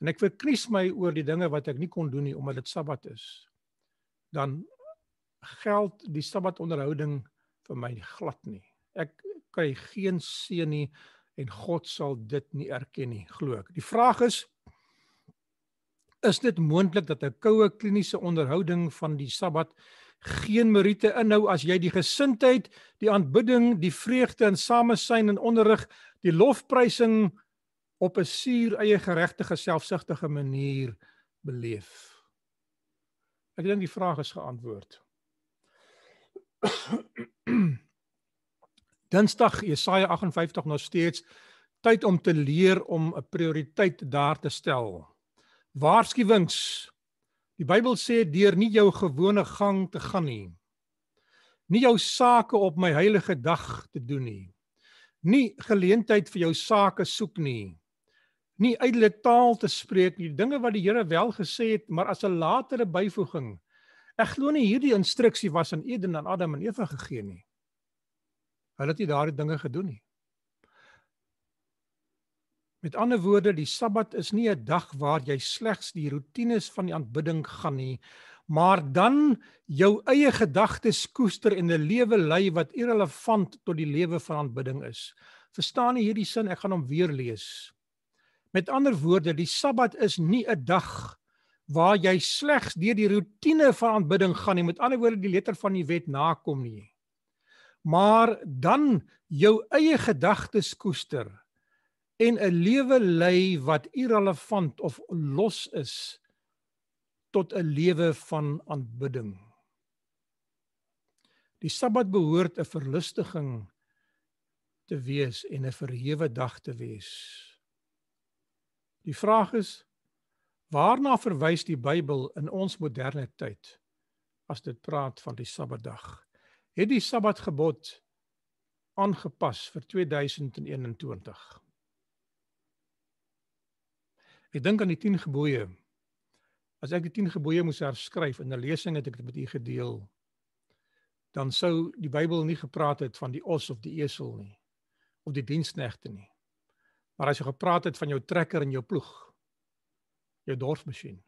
En ek verknies my oor die dinge wat ek nie kon doen nie omdat dit Sabbat is. Dan geld die Sabbat onderhouding vir my glad nie. Ek kry geen seën nie en God sal dit nie erken nie, glo ek. Die vraag is, Is dit moontlik dat 'n koue kliniese onderhouding van die Sabbat geen meriete inhou as jy die gesindheid, die aanbidding, die vreugde en samesyn en onderrig, die lofprysing op 'n suur eie geregtige selfsugtige manier beleef? Ek dink die vraag is geantwoord. Dinsdag Jesaja 58 nog steeds tyd om te leer om 'n prioriteit daar te stel waarskuwings. Die Bybel sê deur nie jou gewone gang te gaan nie. Nie jou sake op my heilige dag te doen nie. Nie geleentheid vir jou sake soek nie. Nie uitle taal te spreek nie. Dinge wat die Here wel gesê het, maar as 'n latere byvoeging. Ek glo nie hierdie instruksie was aan Eden en Adam en Eva gegee nie. Hulle het nie daardie dinge gedoen nie. Met ander woorde, die Sabbat is nie 'n dag waar jy slegs die rotines van die aanbidding gaan nie, maar dan jou eie gedagtes koester en 'n lewe lei wat irrelevant tot die lewe van aanbidding is. Verstaan jy hierdie sin? Ek gaan hom weer lees. Met ander woorde, die Sabbat is nie 'n dag waar jy slegs deur die rotine van aanbidding gaan nie, met ander woorde die letter van die wet nakom nie. Maar dan jou eie gedagtes koester en 'n lewe lei wat irrelevant of los is tot 'n lewe van aanbidding. Die Sabbat behoort 'n verlustiging te wees en 'n verhewe dag te wees. Die vraag is waarna verwys die Bybel in ons moderne tyd as dit praat van die Sabbatdag? Het die Sabbatgebod aangepas vir 2021? Ek dink aan die 10 gebooie. As ek die 10 gebooie moes herskryf in 'n lesing het ek dit met u gedeel, dan sou die Bybel nie gepraat het van die os of die esel nie of die diensknegte nie. Maar as jy gepraat het van jou trekker en jou ploeg, jou dorfmasjien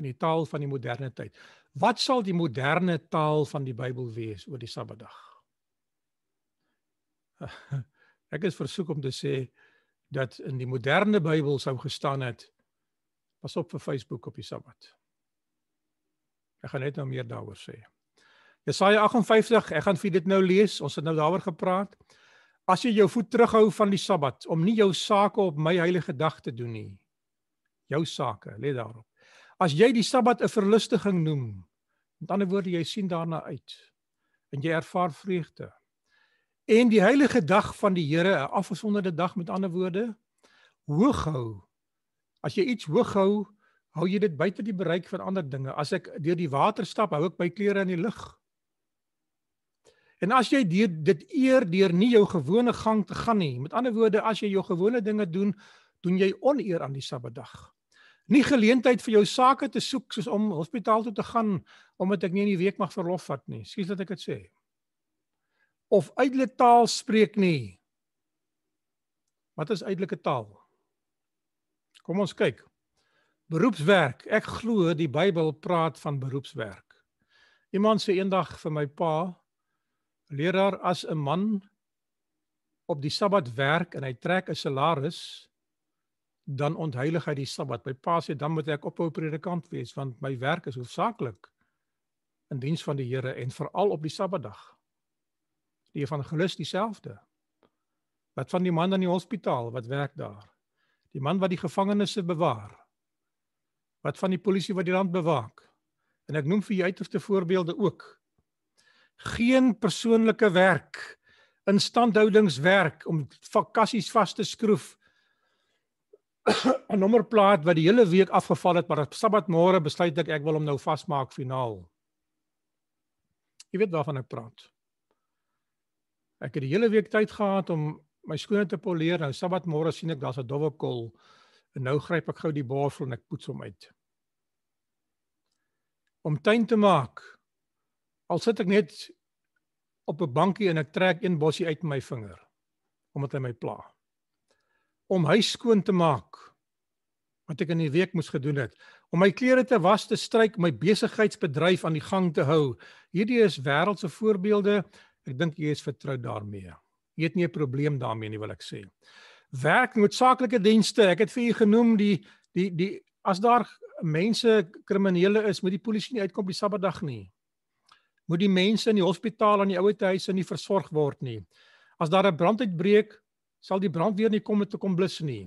in die taal van die moderne tyd. Wat sal die moderne taal van die Bybel wees oor die Sabbatdag? Ek is versoek om te sê dat in die moderne Bybel sou gestaan het pas op vir Facebook op die Sabbat. Ek gaan net nou meer daaroor sê. Jesaja 58, ek gaan vir dit nou lees. Ons het nou daaroor gepraat. As jy jou voet terughou van die Sabbat om nie jou sake op my heilige dag te doen nie. Jou sake, lê daarop. As jy die Sabbat 'n verlustiging noem, met ander woorde jy sien daarna uit en jy ervaar vreugde en die heilige dag van die Here, 'n afgesonderde dag met ander woorde, hoog hou. As jy iets hoog hou, hou jy dit buite die bereik van ander dinge. As ek deur die water stap, hou ek my klere in die lug. En as jy dit eer deur nie jou gewone gang te gaan nie, met ander woorde, as jy jou gewone dinge doen, doen jy oneer aan die Sabbatdag. Nie geleentheid vir jou sake te soek soos om hospitaal toe te gaan omdat ek nie in die week mag verlof vat nie. Skus dat ek dit sê of ydelike taal spreek nie. Wat is ydelike taal? Kom ons kyk. Beroepswerk. Ek glo die Bybel praat van beroepswerk. Iemand sê eendag vir my pa, leraar as 'n man op die Sabbat werk en hy trek 'n salaris, dan ontheilig hy die Sabbat. My pa sê dan moet ek ophou predikant wees want my werk is hoofsaaklik in diens van die Here en veral op die Sabbatdag die evangelis dieselfde. Wat van die man in die hospitaal wat werk daar? Die man wat die gevangenes bewaar. Wat van die polisie wat die land bewaak? En ek noem vir julle uiterste voorbeelde ook. Geen persoonlike werk, instandhoudingswerk om vakassies vas te skroef. 'n nommerplaat wat die hele week afgeval het, maar op Sabbatmôre besluit ek ek wil hom nou vasmaak finaal. Jy weet waarvan ek praat. Ek het die hele week tyd gehad om my skoene te poleer. Nou Sabbatmôre sien ek daar's 'n dowwe kol. En nou gryp ek gou die borsel en ek poets hom uit. Om tuin te maak. Al sit ek net op 'n bankie en ek trek een bossie uit my vinger omdat hy my pla. Om huis skoon te maak wat ek in die week moes gedoen het, om my klere te was, te stryk, my besigheidsbedryf aan die gang te hou. Hierdie is wêreldse voorbeelde Ek dink jy is vertrou daarmee. Jy het nie 'n probleem daarmee nie, wil ek sê. Werk noodsaaklike dienste. Ek het vir u genoem die die die as daar mense kriminele is, moet die polisie nie uitkom op die Saterdag nie. Moet die mense in die hospitaal aan die ouete huise nie versorg word nie. As daar 'n brand uitbreek, sal die brand weer nie kom te kom blus nie.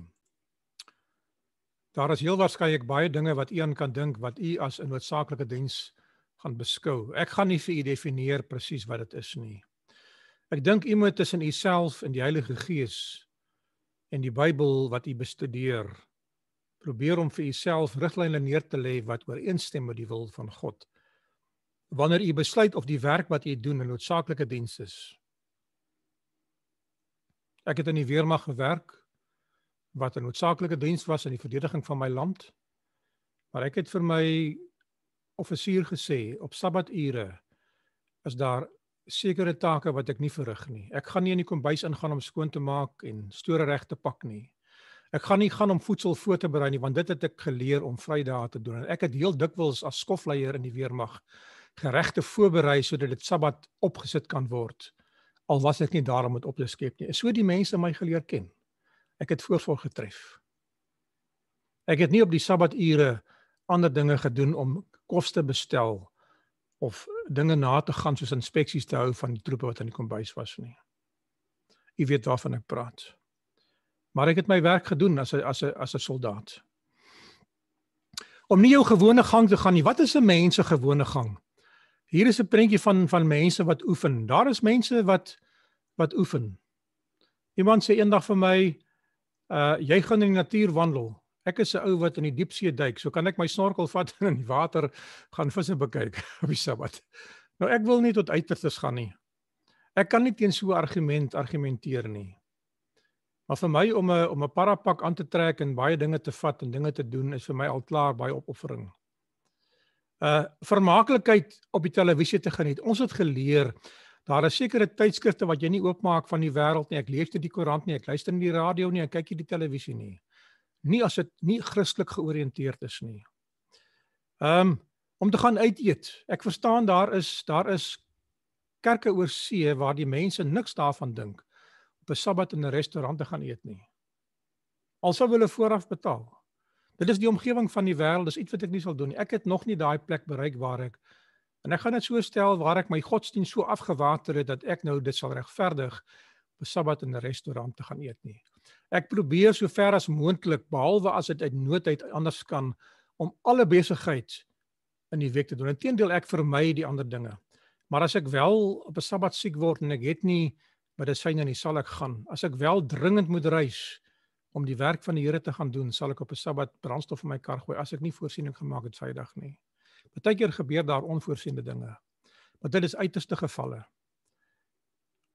Daar is heel waarskynlik baie dinge wat u aan kan dink wat u as 'n noodsaaklike diens gaan beskou. Ek gaan nie vir u definieer presies wat dit is nie. Ek dink iemand tussen u self en die Heilige Gees en die Bybel wat u bestudeer, probeer om vir u self riglyne neer te lê wat ooreenstem met die wil van God. Wanneer u besluit of die werk wat u doen 'n noodsaaklike diens is. Ek het in die weermag gewerk wat 'n noodsaaklike diens was in die verdediging van my land. Maar ek het vir my offisier gesê op sabbature is daar sekere take wat ek nie verrig nie. Ek gaan nie in die kombuis ingaan om skoon te maak en store reg te pak nie. Ek gaan nie gaan om voedsel voor te berei nie want dit het ek geleer om Vrydae te doen. En ek het heel dikwels as skofleier in die weermag geregte voorberei sodat dit Sabbat opgesit kan word. Al was ek nie daar om dit op te skep nie. So die mense my geleer ken. Ek het voorvoor getref. Ek het nie op die Sabbat ure ander dinge gedoen om kos te bestel nie of dinge na te gaan soos inspeksies te hou van die troepe wat in die kombuis was nie. U weet waarvan ek praat. Maar ek het my werk gedoen as 'n as 'n as 'n soldaat. Om nie jou gewone gang te gaan nie. Wat is 'n mens se gewone gang? Hier is 'n prentjie van van mense wat oefen. Daar is mense wat wat oefen. Iemand sê eendag vir my, uh jy gaan in die natuur wandel. Ek is 'n ou wat in die diepsee duik, so kan ek my snorkel vat en in die water gaan visse bekyk op die Sabbat. Nou ek wil nie tot uiterstes gaan nie. Ek kan nie teen so 'n argument argumenteer nie. Maar vir my om 'n om 'n parapak aan te trek en baie dinge te vat en dinge te doen is vir my al klaar baie opoffering. Uh vermaaklikheid op die televisie te geniet. Ons het geleer daar is sekere tydskrifte wat jy nie oopmaak van die wêreld nie. Ek lees dit die koerant nie, ek luister nie die radio nie, ek kyk nie die televisie nie nie as dit nie Christelik georiënteerd is nie. Ehm um, om te gaan uit eet. Ek verstaan daar is daar is kerke oor see waar die mense niks daarvan dink op 'n Sabbat in 'n restaurant te gaan eet nie. Alsa hulle vooraf betaal. Dit is die omgewing van die wêreld, dis iets wat ek nie sal doen nie. Ek het nog nie daai plek bereik waar ek en ek gaan dit so stel waar ek my godsdienst so afgewaater het dat ek nou dit sal regverdig op 'n Sabbat in 'n restaurant te gaan eet nie. Ek probeer so ver as moontlik behalwe as dit uit nood uit anders kan om alle besigheid in die week te doen. Inteendeel ek vermy die ander dinge. Maar as ek wel op 'n Sabbat siek word en ek het nie medisyne nie, sal ek gaan. As ek wel dringend moet reis om die werk van die Here te gaan doen, sal ek op 'n Sabbat brandstof in my kar gooi as ek nie voorsiening gemaak het Vrydag nie. Partykeer gebeur daar onvoorsiene dinge. Maar dit is uiterste gevalle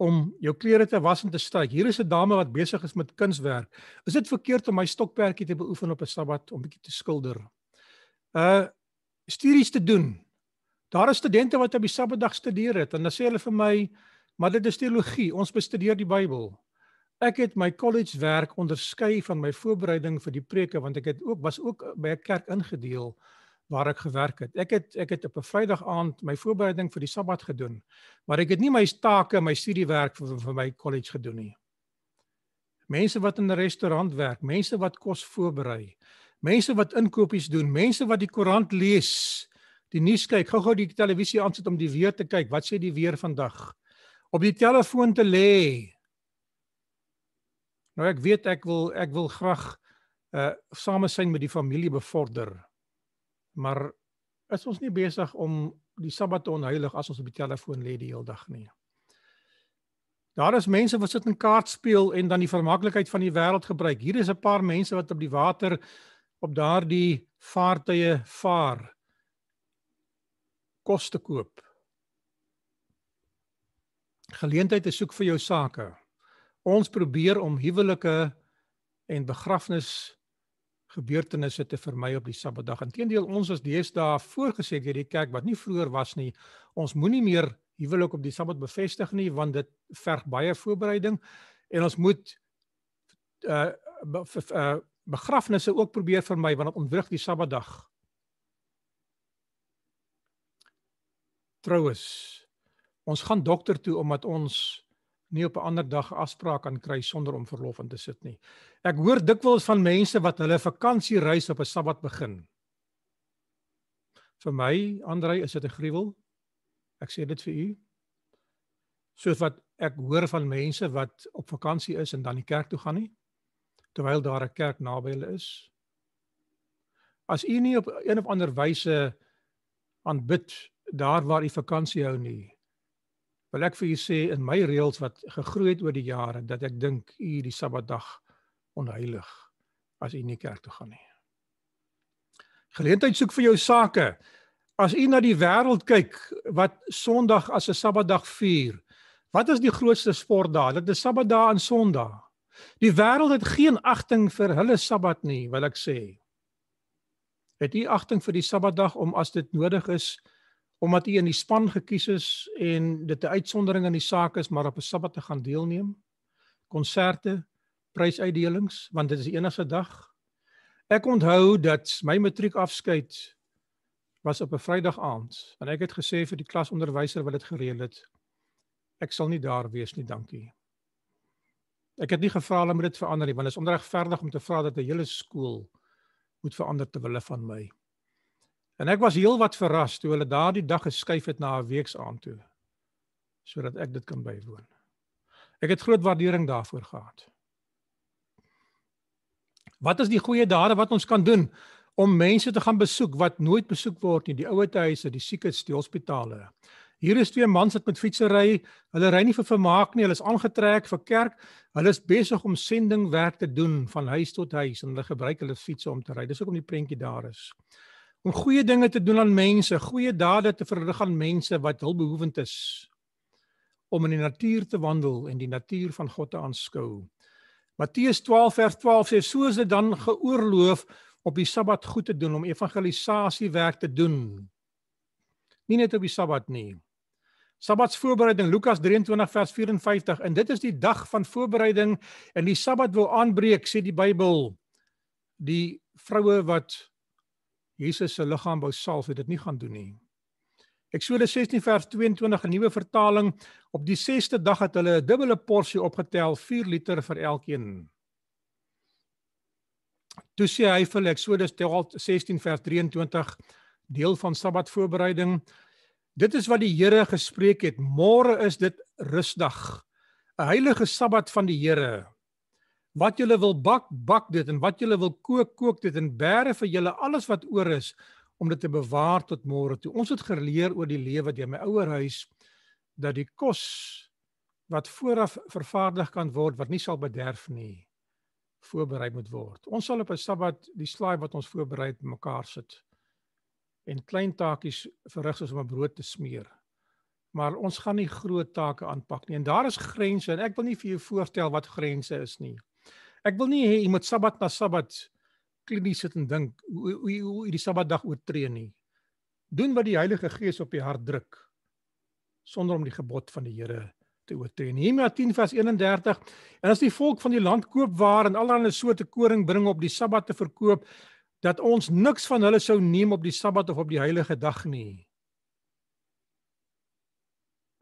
om jou klere te was en te stryk. Hier is 'n dame wat besig is met kunswerk. Is dit verkeerd om my stokperdjie te beoefen op 'n Sabbat om bietjie te skilder? Uh studies te doen. Daar is studente wat op die Sabbatdag studeer het en dan sê hulle vir my, "Maar dit is teologie. Ons bestudeer die Bybel." Ek het my college werk onderskei van my voorbereiding vir die preke want ek het ook was ook by 'n kerk ingedeel waar ek gewerk het. Ek het ek het op 'n Vrydag aand my voorbereiding vir die Sabbat gedoen, maar ek het nie my take en my studiewerk vir, vir my college gedoen nie. Mense wat in 'n restaurant werk, mense wat kos voorberei, mense wat inkopies doen, mense wat die koerant lees, die nuus kyk, gou-gou die televisie aansit om die weer te kyk, wat sê die weer vandag? Op die telefoon te lê. Nou ek weet ek wil ek wil graag uh samesyn met die familie bevorder. Maar is ons nie besig om die Sabbat te onheilig as ons op die telefoon lê die hele dag nie? Daar is mense wat sit en kaart speel en dan die vermaaklikheid van die wêreld gebruik. Hier is 'n paar mense wat op die water op daardie vaartuie vaar kos te koop. Geleentheid te soek vir jou sake. Ons probeer om huwelike en begrafnisse gebeurtenisse te vermy op die Sabbatdag. Inteendeel, ons as deesdae voorgeset deur die kerk wat nie vroeër was nie, ons moenie meer huwelik op die Sabbat bevestig nie want dit verg baie voorbereiding en ons moet uh, be, uh begrafnisse ook probeer vermy want dit ontwrig die Sabbatdag. Troues. Ons gaan dokter toe omdat ons nie op 'n ander dag afspraak kan kry sonder om verlof in te sit nie. Ek hoor dikwels van mense wat hulle vakansiereis op 'n Sabbat begin. Vir my, Andrei, is dit 'n gruwel. Ek sê dit vir u. Soos wat ek hoor van mense wat op vakansie is en dan die kerk toe gaan nie, terwyl daar 'n kerk naby hulle is. As u nie op een of ander wyse aanbid daar waar u vakansie hou nie, wil ek vir u sê in my reëls wat gegroei het oor die jare dat ek dink u die Sabbatdag onheilig as u nie kerk toe gaan nie. Geleentheid soek vir jou sake. As u na die wêreld kyk wat Sondag as 'n Sabbatdag vier, wat is die grootste sportdag? Dit is Sabbatdag en Sondag. Die wêreld het geen agting vir hulle Sabbat nie, wil ek sê. Het u agting vir die Sabbatdag om as dit nodig is omdat u in die span gekies is en dit 'n uitsondering in die saak is maar op 'n Sabbat te gaan deelneem? Konserte, prysuitdelings want dit is die enigste dag. Ek onthou dat my matriekafskeid was op 'n Vrydag aand en ek het gesê vir die klasonderwyser wat dit gereël het ek sal nie daar wees nie, dankie. Ek het nie gevra hulle moet dit verander nie want dit is onregverdig om te vra dat 'n hele skool moet verander ter wille van my. En ek was heelwat verras toe hulle daardie dag geskuif het na 'n weksaand toe sodat ek dit kan bywoon. Ek het groot waardering daarvoor gehad. Wat is die goeie dade wat ons kan doen om mense te gaan besoek wat nooit besoek word nie, die ouetehuise, die siekes, die hospitale. Hier is twee mans wat met fietsery, hulle ry nie vir vermaak nie, hulle is aangetrek vir kerk. Hulle is besig om sendingwerk te doen van huis tot huis en hulle gebruik hulle fiets om te ry. Dis ook om die prentjie daar is. Om goeie dinge te doen aan mense, goeie dade te verrig aan mense wat hul behoeftes om in die natuur te wandel en die natuur van God te aanskou. Matteus 12 vers 12 sê soos dit dan geoorloof op die Sabbat goed te doen om evangelisasiewerk te doen. Nie net op die Sabbat nie. Sabbatsvoorbereiding Lukas 23 vers 54 en dit is die dag van voorbereiding en die Sabbat wil aanbreek sê die Bybel. Die vroue wat Jesus se liggaam wou salf het dit nie gaan doen nie. Eksodus 16 vers 22 'n nuwe vertaling op die 6ste dag het hulle 'n dubbele porsie opgetel 4 liter vir elkeen. Toe sê hy vir Eksodus 16 vers 23 deel van Sabbat voorbereiding. Dit is wat die Here gespreek het. Môre is dit rusdag. 'n Heilige Sabbat van die Here. Wat julle wil bak, bak dit en wat julle wil kook, kook dit en bære vir julle alles wat oor is om dit te bewaar tot môre toe. Ons het geleer oor die lewe deur my ouerhuis dat die kos wat vooraf vervaardig kan word wat nie sal bederf nie voorberei moet word. Ons sal op 'n Sabbat die slaai wat ons voorberei het mekaar sit en klein taakies verrig soos om 'n brood te smeer. Maar ons gaan nie groot take aanpak nie en daar is grense en ek wil nie vir jou voorstel wat grense is nie. Ek wil nie hê jy moet Sabbat na Sabbat uh klinies sit en dink hoe hoe hoe hierdie Sabbatdag oortree nie. Doen wat die Heilige Gees op die hart druk sonder om die gebod van die Here te oortree. Nehemia 10 vers 31 en as die volk van die land koop waar en allerlei soorte koring bring op die Sabbat te verkoop dat ons niks van hulle sou neem op die Sabbat of op die heilige dag nie.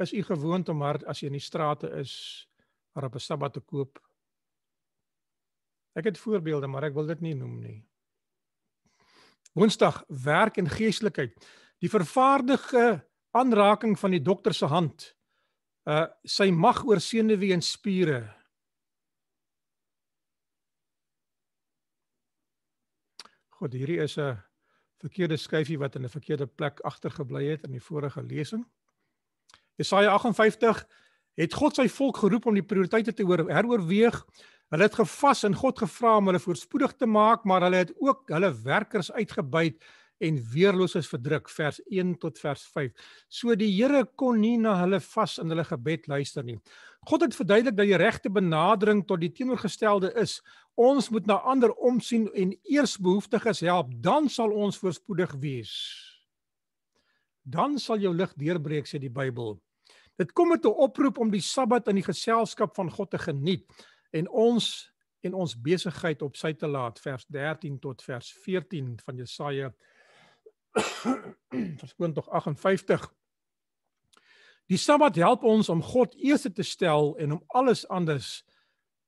Is u gewoond om hard as jy in die strate is, maar op 'n Sabbat te koop Ek het voorbeelde, maar ek wil dit nie noem nie. Woensdag werk en geestelikheid. Die vervaardige aanraking van die dokter se hand. Uh sy mag oor senuwee en spiere. God, hierdie is 'n verkeerde skyfie wat in 'n verkeerde plek agtergebly het in die vorige lesing. Jesaja 58 het God sy volk geroep om die prioriteite te heroorweeg Hulle het gevas en God gevra om hulle voorspoedig te maak, maar hulle het ook hulle werkers uitgebuit en weerloses verdruk vers 1 tot vers 5. So die Here kon nie na hulle vas in hulle gebed luister nie. God het verduidelik dat die regte benadering tot die teenoorgestelde is. Ons moet na ander omsien en eers behoeftiges help, dan sal ons voorspoedig wees. Dan sal jou lig deurbreek sê die Bybel. Dit kom met 'n oproep om die Sabbat in die geselskap van God te geniet en ons en ons besigheid op sy te laat vers 13 tot vers 14 van Jesaja verskoon tog 58 Die Sabbat help ons om God eers te stel en om alles anders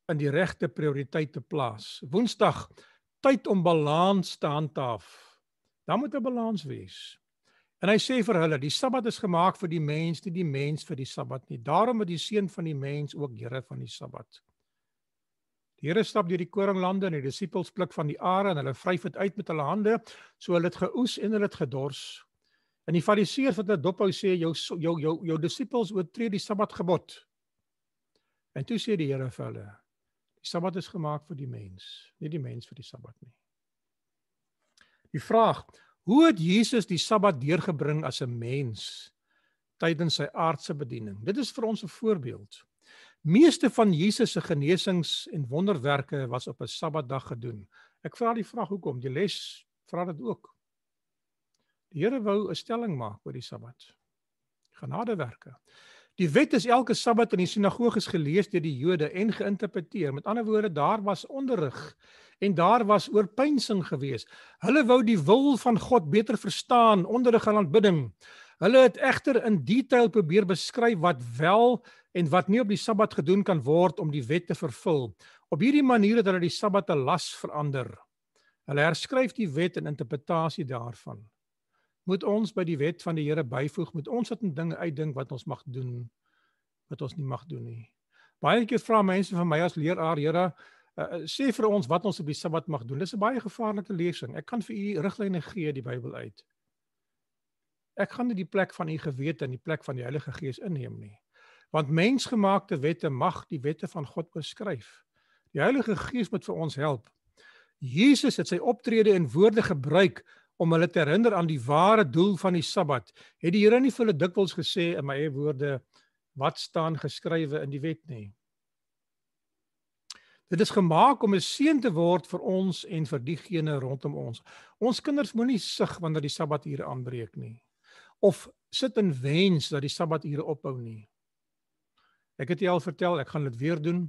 in die regte prioriteit te plaas. Woensdag tyd om balans te handhaaf. Dan moet 'n er balans wees. En hy sê vir hulle, die Sabbat is gemaak vir die mens, nie die mens vir die Sabbat nie. Daarom is die seun van die mens ook Here van die Sabbat. Die Here stap deur die koringlande en die disippels pluk van die are en hulle vryf dit uit met hulle hande, so hulle het geoes en hulle het gedors. En die fariseërs wat dit dophou sê jou jou jou jou disippels oortree die Sabbat gebod. En toe sê die Here vir hulle: Die Sabbat is gemaak vir die mens, nie die mens vir die Sabbat nie. Die vraag: Hoe het Jesus die Sabbat deurgebring as 'n mens tydens sy aardse bediening? Dit is vir ons 'n voorbeeld. Meeste van Jesus se genesings en wonderwerke was op 'n Sabbatdag gedoen. Ek vra die vraag hoekom? Die les vra dit ook. Die Here wou 'n stelling maak oor die Sabbat. Genadewerke. Die wet is elke Sabbat in die sinagoges gelees deur die Jode en geïnterpreteer. Met ander woorde, daar was onderrig en daar was oorpeinsing geweest. Hulle wou die wil van God beter verstaan onder 'n aanbidding. Hulle het egter in detail probeer beskryf wat wel en wat nie op die Sabbat gedoen kan word om die wet te vervul. Op hierdie manier het hulle die Sabbat 'n las verander. Hulle herskryf die wet en interpretasie daarvan. Moet ons by die wet van die Here byvoeg met ons wat in dinge uitdink wat ons mag doen wat ons nie mag doen nie. Baie keer vra mense vir my as leraar, Here, uh, sê vir ons wat ons op die Sabbat mag doen. Dis 'n baie gevaarlike lesing. Ek kan vir u riglyne gee die Bybel uit. Ek gaan nie die plek van u gewete en die plek van die Heilige Gees inneem nie want mensgemaakte wette mag die wette van God beskryf. Die Heilige Gees moet vir ons help. Jesus het sy optrede en woorde gebruik om hulle te herinner aan die ware doel van die Sabbat. Het die Here nie vir hulle dikwels gesê in my eie woorde wat staan geskrywe in die wet nie? Dit is gemaak om 'n seën te word vir ons en vir diegene rondom ons. Ons kinders moenie sug wanneer die Sabbat hier aanbreek nie of sit en wens dat die Sabbat hier ophou nie. Ek het dit al vertel, ek gaan dit weer doen.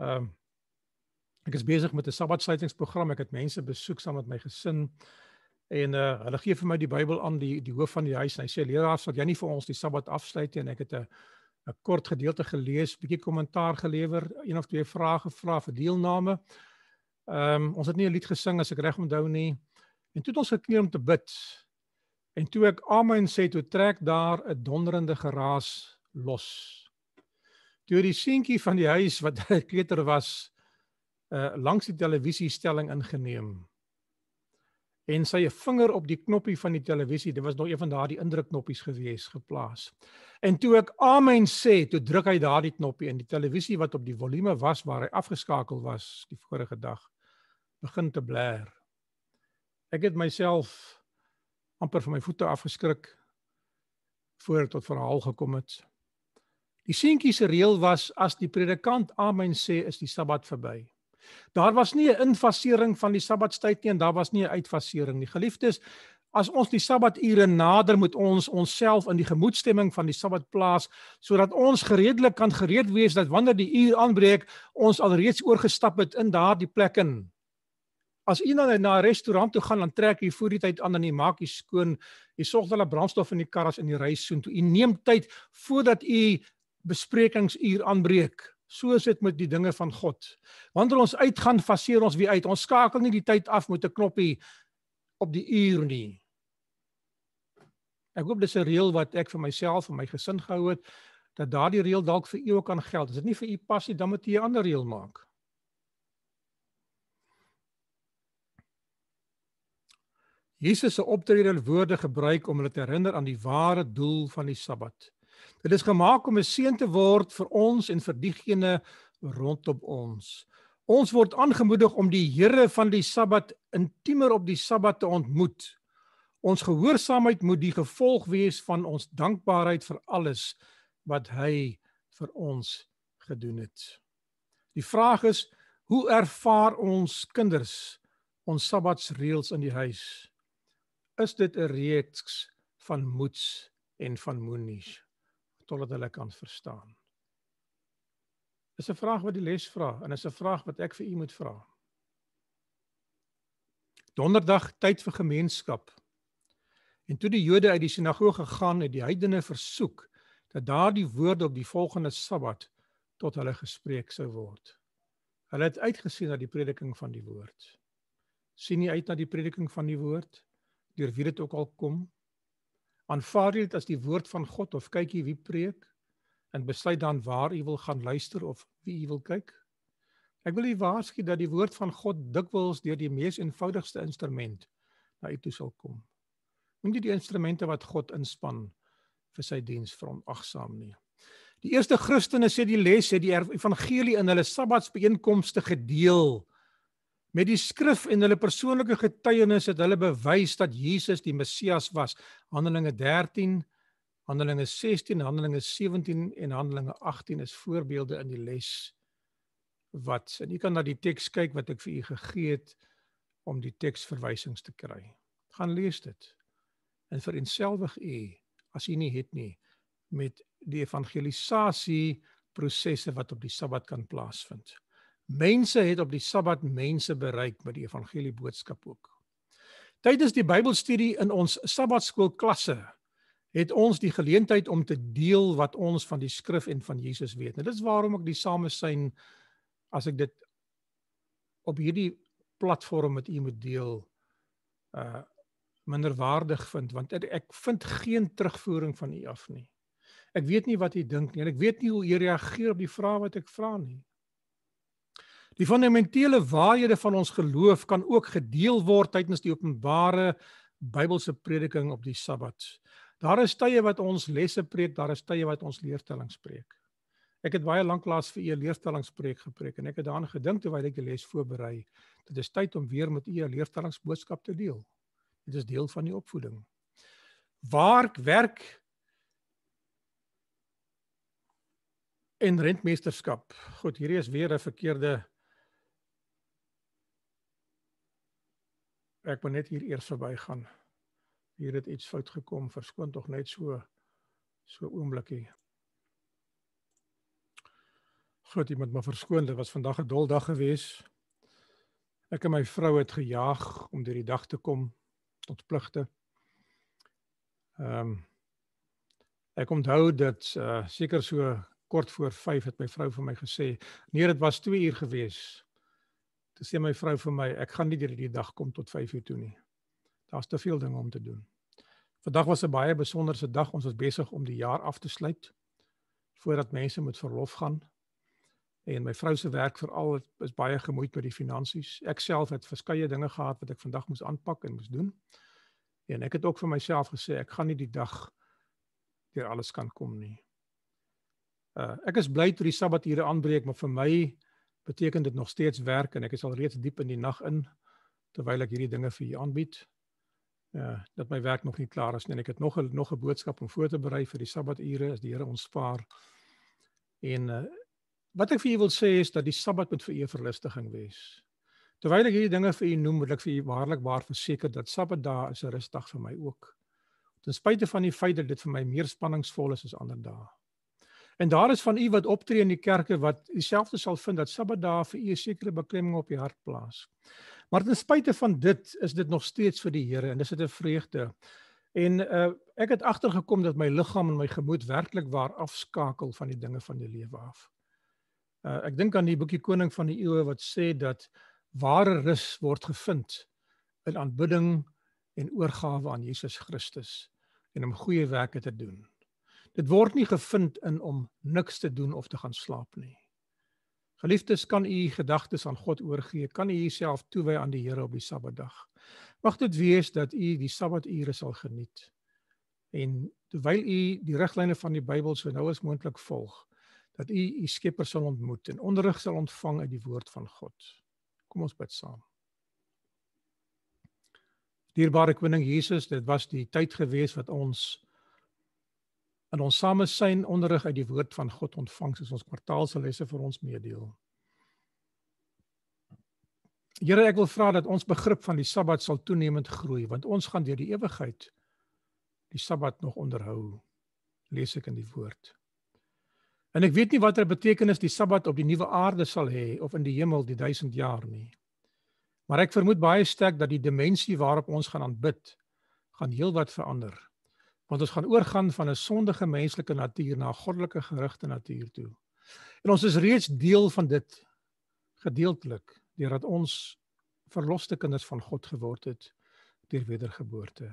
Ehm um, ek is besig met 'n Sabbatsluitingsprogram. Ek het mense besoek saam met my gesin en eh uh, hulle gee vir my die Bybel aan die die hoof van die huis en hy sê leraar, sal jy nie vir ons die Sabbat afsluit nie en ek het 'n 'n kort gedeelte gelees, bietjie kommentaar gelewer, een of twee vrae gevra vir deelname. Ehm um, ons het nie 'n lied gesing as ek reg onthou nie. En toe het ons gekneel om te bid. En toe ek amen sê, toe trek daar 'n donderende geraas los toe die seentjie van die huis wat hy kleuter was uh, langs die televisiestelling ingeneem en sy vinger op die knoppie van die televisie dit was nog een van daardie indrukknoppies gewees geplaas en toe ek amen sê toe druk hy daardie knoppie en die televisie wat op die volume was waar hy afgeskakel was die vorige dag begin te blaar ek het myself amper van my voete afgeskrik voor tot verhaal gekom het Die seentjie se reël was as die predikant amen sê, is die Sabbat verby. Daar was nie 'n infasering van die Sabbatstyd nie en daar was nie 'n uitfasering nie. Geliefdes, as ons die Sabbature nader moet ons onsself in die gemoedstemming van die Sabbat plaas sodat ons gereedelik kan gereed wees dat wanneer die uur aanbreek, ons alreeds oorgestap het in daardie plek in. As u nou na 'n restaurant toe gaan, dan trek u voor die tyd aan en u maak u skoon. U sorg dat daar brandstof in die karre en die ry soen toe. U neem tyd voordat u besprekingsuur aanbreek. Soos dit met die dinge van God. Wanneer ons uitgaan, faseer ons wie uit. Ons skakel nie die tyd af met 'n knoppie op die uur nie. Ek glo dis 'n reël wat ek vir myself en my gesin gehou het dat daardie reël dalk vir u ook kan geld. As dit nie vir u pas nie, dan moet jy 'n ander reël maak. Jesus se optrede en woorde gebruik om hulle te herinner aan die ware doel van die Sabbat. Dit is gemaak om 'n seën te word vir ons en vir diegene rondop ons. Ons word aangemoedig om die Here van die Sabbat intiemer op die Sabbat te ontmoet. Ons gehoorsaamheid moet die gevolg wees van ons dankbaarheid vir alles wat hy vir ons gedoen het. Die vraag is, hoe ervaar ons kinders ons Sabbatsreëls in die huis? Is dit 'n reeks van moets en van moenies? totdat hulle kan verstaan. Dis 'n vraag wat die les vra en is 'n vraag wat ek vir u moet vra. Donderdag tyd vir gemeenskap. En toe die Jode uit die sinagoge gegaan het, die heidene versoek dat daardie woorde op die volgende Sabbat tot hulle gespreek sou word. Hulle het uitgesien na die prediking van die woord. sien nie uit na die prediking van die woord deur wie dit ook al kom aanvaar dit as die woord van God of kyk jy wie preek en besluit dan waar jy wil gaan luister of wie jy wil kyk? Ek wil u waarsku dat die woord van God dikwels deur die mees eenvoudigste instrument na u toe sal kom. Moenie die instrumente wat God inspan vir sy diens veronagsaam nie. Die eerste Christene sê die les het die er- evangelie in hulle Sabbatsbeeenkomste gedeel. Met die skrif en hulle persoonlike getuienis het hulle bewys dat Jesus die Messias was. Handelinge 13, Handelinge 16, Handelinge 17 en Handelinge 18 is voorbeelde in die les wat. En jy kan na die teks kyk wat ek vir u gegee het om die teksverwysings te kry. Gaan lees dit. En vir enselfig u as u nie het nie met die evangelisasie prosesse wat op die Sabbat kan plaasvind. Mense het op die Sabbat mense bereik met die evangelie boodskap ook. Tydens die Bybelstudie in ons Sabbatskoolklasse het ons die geleentheid om te deel wat ons van die skrif en van Jesus weet. Nou dis waarom ek die samesyn as ek dit op hierdie platform met u moet deel uh minderwaardig vind want ek vind geen terugvoering van u af nie. Ek weet nie wat u dink nie en ek weet nie hoe u reageer op die vrae wat ek vra nie. Die fundamentele waarhede van ons geloof kan ook gedeel word tydens die openbare Bybelse prediking op die Sabbat. Daar is tye wat ons lesse preek, daar is tye wat ons leerstellings preek. Ek het baie lank lank vir u leerstellingspreek gepreek en ek het daaraan gedink terwyl ek die les voorberei. Dit is tyd om weer met u 'n leerstellingsboodskap te deel. Dit is deel van die opvoeding. Waar ek werk en rentmeesterskap. Goed, hierdie is weer 'n verkeerde ek moet net hier eers verbygaan. Hier het iets fout gekom. Verskoon tog net so so oomblikie. Groot iemand maar verskoon, dit was vandag 'n dol dag geweest. Ek en my vrou het gejaag om deur die dag te kom tot pligte. Ehm um, ek onthou dat uh, seker so kort voor 5 het my vrou vir my gesê, "Nee, dit was 2 uur geweest." Toe sê my vrou vir my, ek gaan nie deur die dag kom tot 5 uur toe nie. Daar's te veel dinge om te doen. Vandag was 'n baie besonderse dag. Ons was besig om die jaar af te sluit voordat mense met verlof gaan. En my vrou se werk veral is baie gemoeid met die finansies. Ek self het verskeie dinge gehad wat ek vandag moes aanpak en moes doen. En ek het ook vir myself gesê ek gaan nie die dag deur alles kan kom nie. Uh ek is bly toe die Sabbat hier aanbreek, maar vir my beteken dit nog steeds werk en ek is al reeds diep in die nag in terwyl ek hierdie dinge vir u aanbied. Uh dat my werk nog nie klaar is nie en ek het nog 'n nog 'n boodskap om voor te berei vir die Sabbature as die Here ons spaar. En uh wat ek vir u wil sê is dat die Sabbat moet vir u 'n verligting wees. Terwyl ek hierdie dinge vir u noem, wil ek vir u waarlik waar verseker dat Sabbat daar is 'n rustdag vir my ook. Ten spyte van die feit dat dit vir my meer spanningsvol is as ander dae. En daar is van u wat optree in die kerke wat dieselfde sal vind dat Sabbatdag vir u 'n sekere beklemming op die hart plaas. Maar ten spyte van dit is dit nog steeds vir die Here en dis 'n vreugde. En uh, ek het agtergekom dat my liggaam en my gemoed werklik waar afskakel van die dinge van die lewe af. Uh, ek dink aan die boekie Koning van die Eeue wat sê dat ware rus word gevind in aanbidding en oorgawe aan Jesus Christus en om goeie werke te doen. Dit word nie gevind in om niks te doen of te gaan slaap nie. Geliefdes, kan u u gedagtes aan God oorgee? Kan u jouself toewy aan die Here op die Sabbatdag? Mag dit wees dat u die Sabbature sal geniet. En terwyl u die riglyne van die Bybel so nou as moontlik volg, dat u u Skepper sal ontmoet en onderrig sal ontvang uit die woord van God. Kom ons bid saam. Dierbare koning Jesus, dit was die tyd gewees wat ons in ons samesyn onderrig uit die woord van God ontvang soos ons kwartaalse lesse vir ons meedeel. Here, ek wil vra dat ons begrip van die Sabbat sal toenemend groei want ons gaan deur die ewigheid die Sabbat nog onderhou lees ek in die woord. En ek weet nie watter betekenis die Sabbat op die nuwe aarde sal hê of in die hemel die duisend jaar nie. Maar ek vermoed baie sterk dat die dimensie waarop ons gaan aanbid, gaan heelwat verander want ons gaan oorgaan van 'n sondige menslike natuur na 'n goddelike gerigte natuur toe. En ons is reeds deel van dit gedeeltelik deurdat ons verloste kinders van God geword het deur wedergeboorte.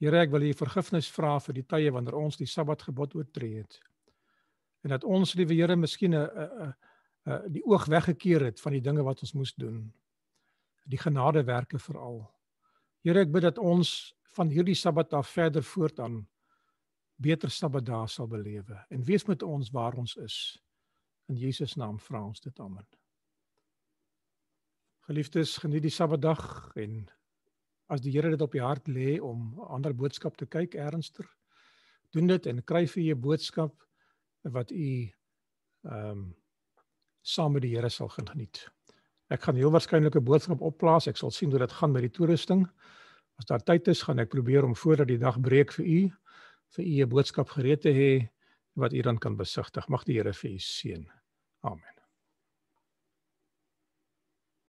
Here, ek wil U vergifnis vra vir die tye wanneer ons die Sabbat gebod oortree het. En dat ons, liewe Here, miskien 'n 'n die oog weggekeer het van die dinge wat ons moes doen. Die genadewerke veral. Here, ek bid dat ons van hierdie Sabbat af verder voortaan beter Sabbat daar sal belewe en wees met ons waar ons is. In Jesus naam vra ons dit amen. Geliefdes, geniet die Sabbatdag en as die Here dit op die hart lê om ander boodskap te kyk ernstiger, doen dit en kry vir u boodskap wat u ehm um, saam met die Here sal geniet. Ek gaan heel waarskynlik 'n boodskap opplaas. Ek sal sien hoe dit gaan met die toerusting. As daar tyd is, gaan ek probeer om voordat die dag breek vir u vir u 'n boodskap gereed te hê wat u dan kan besigtig. Mag die Here vir u seën. Amen.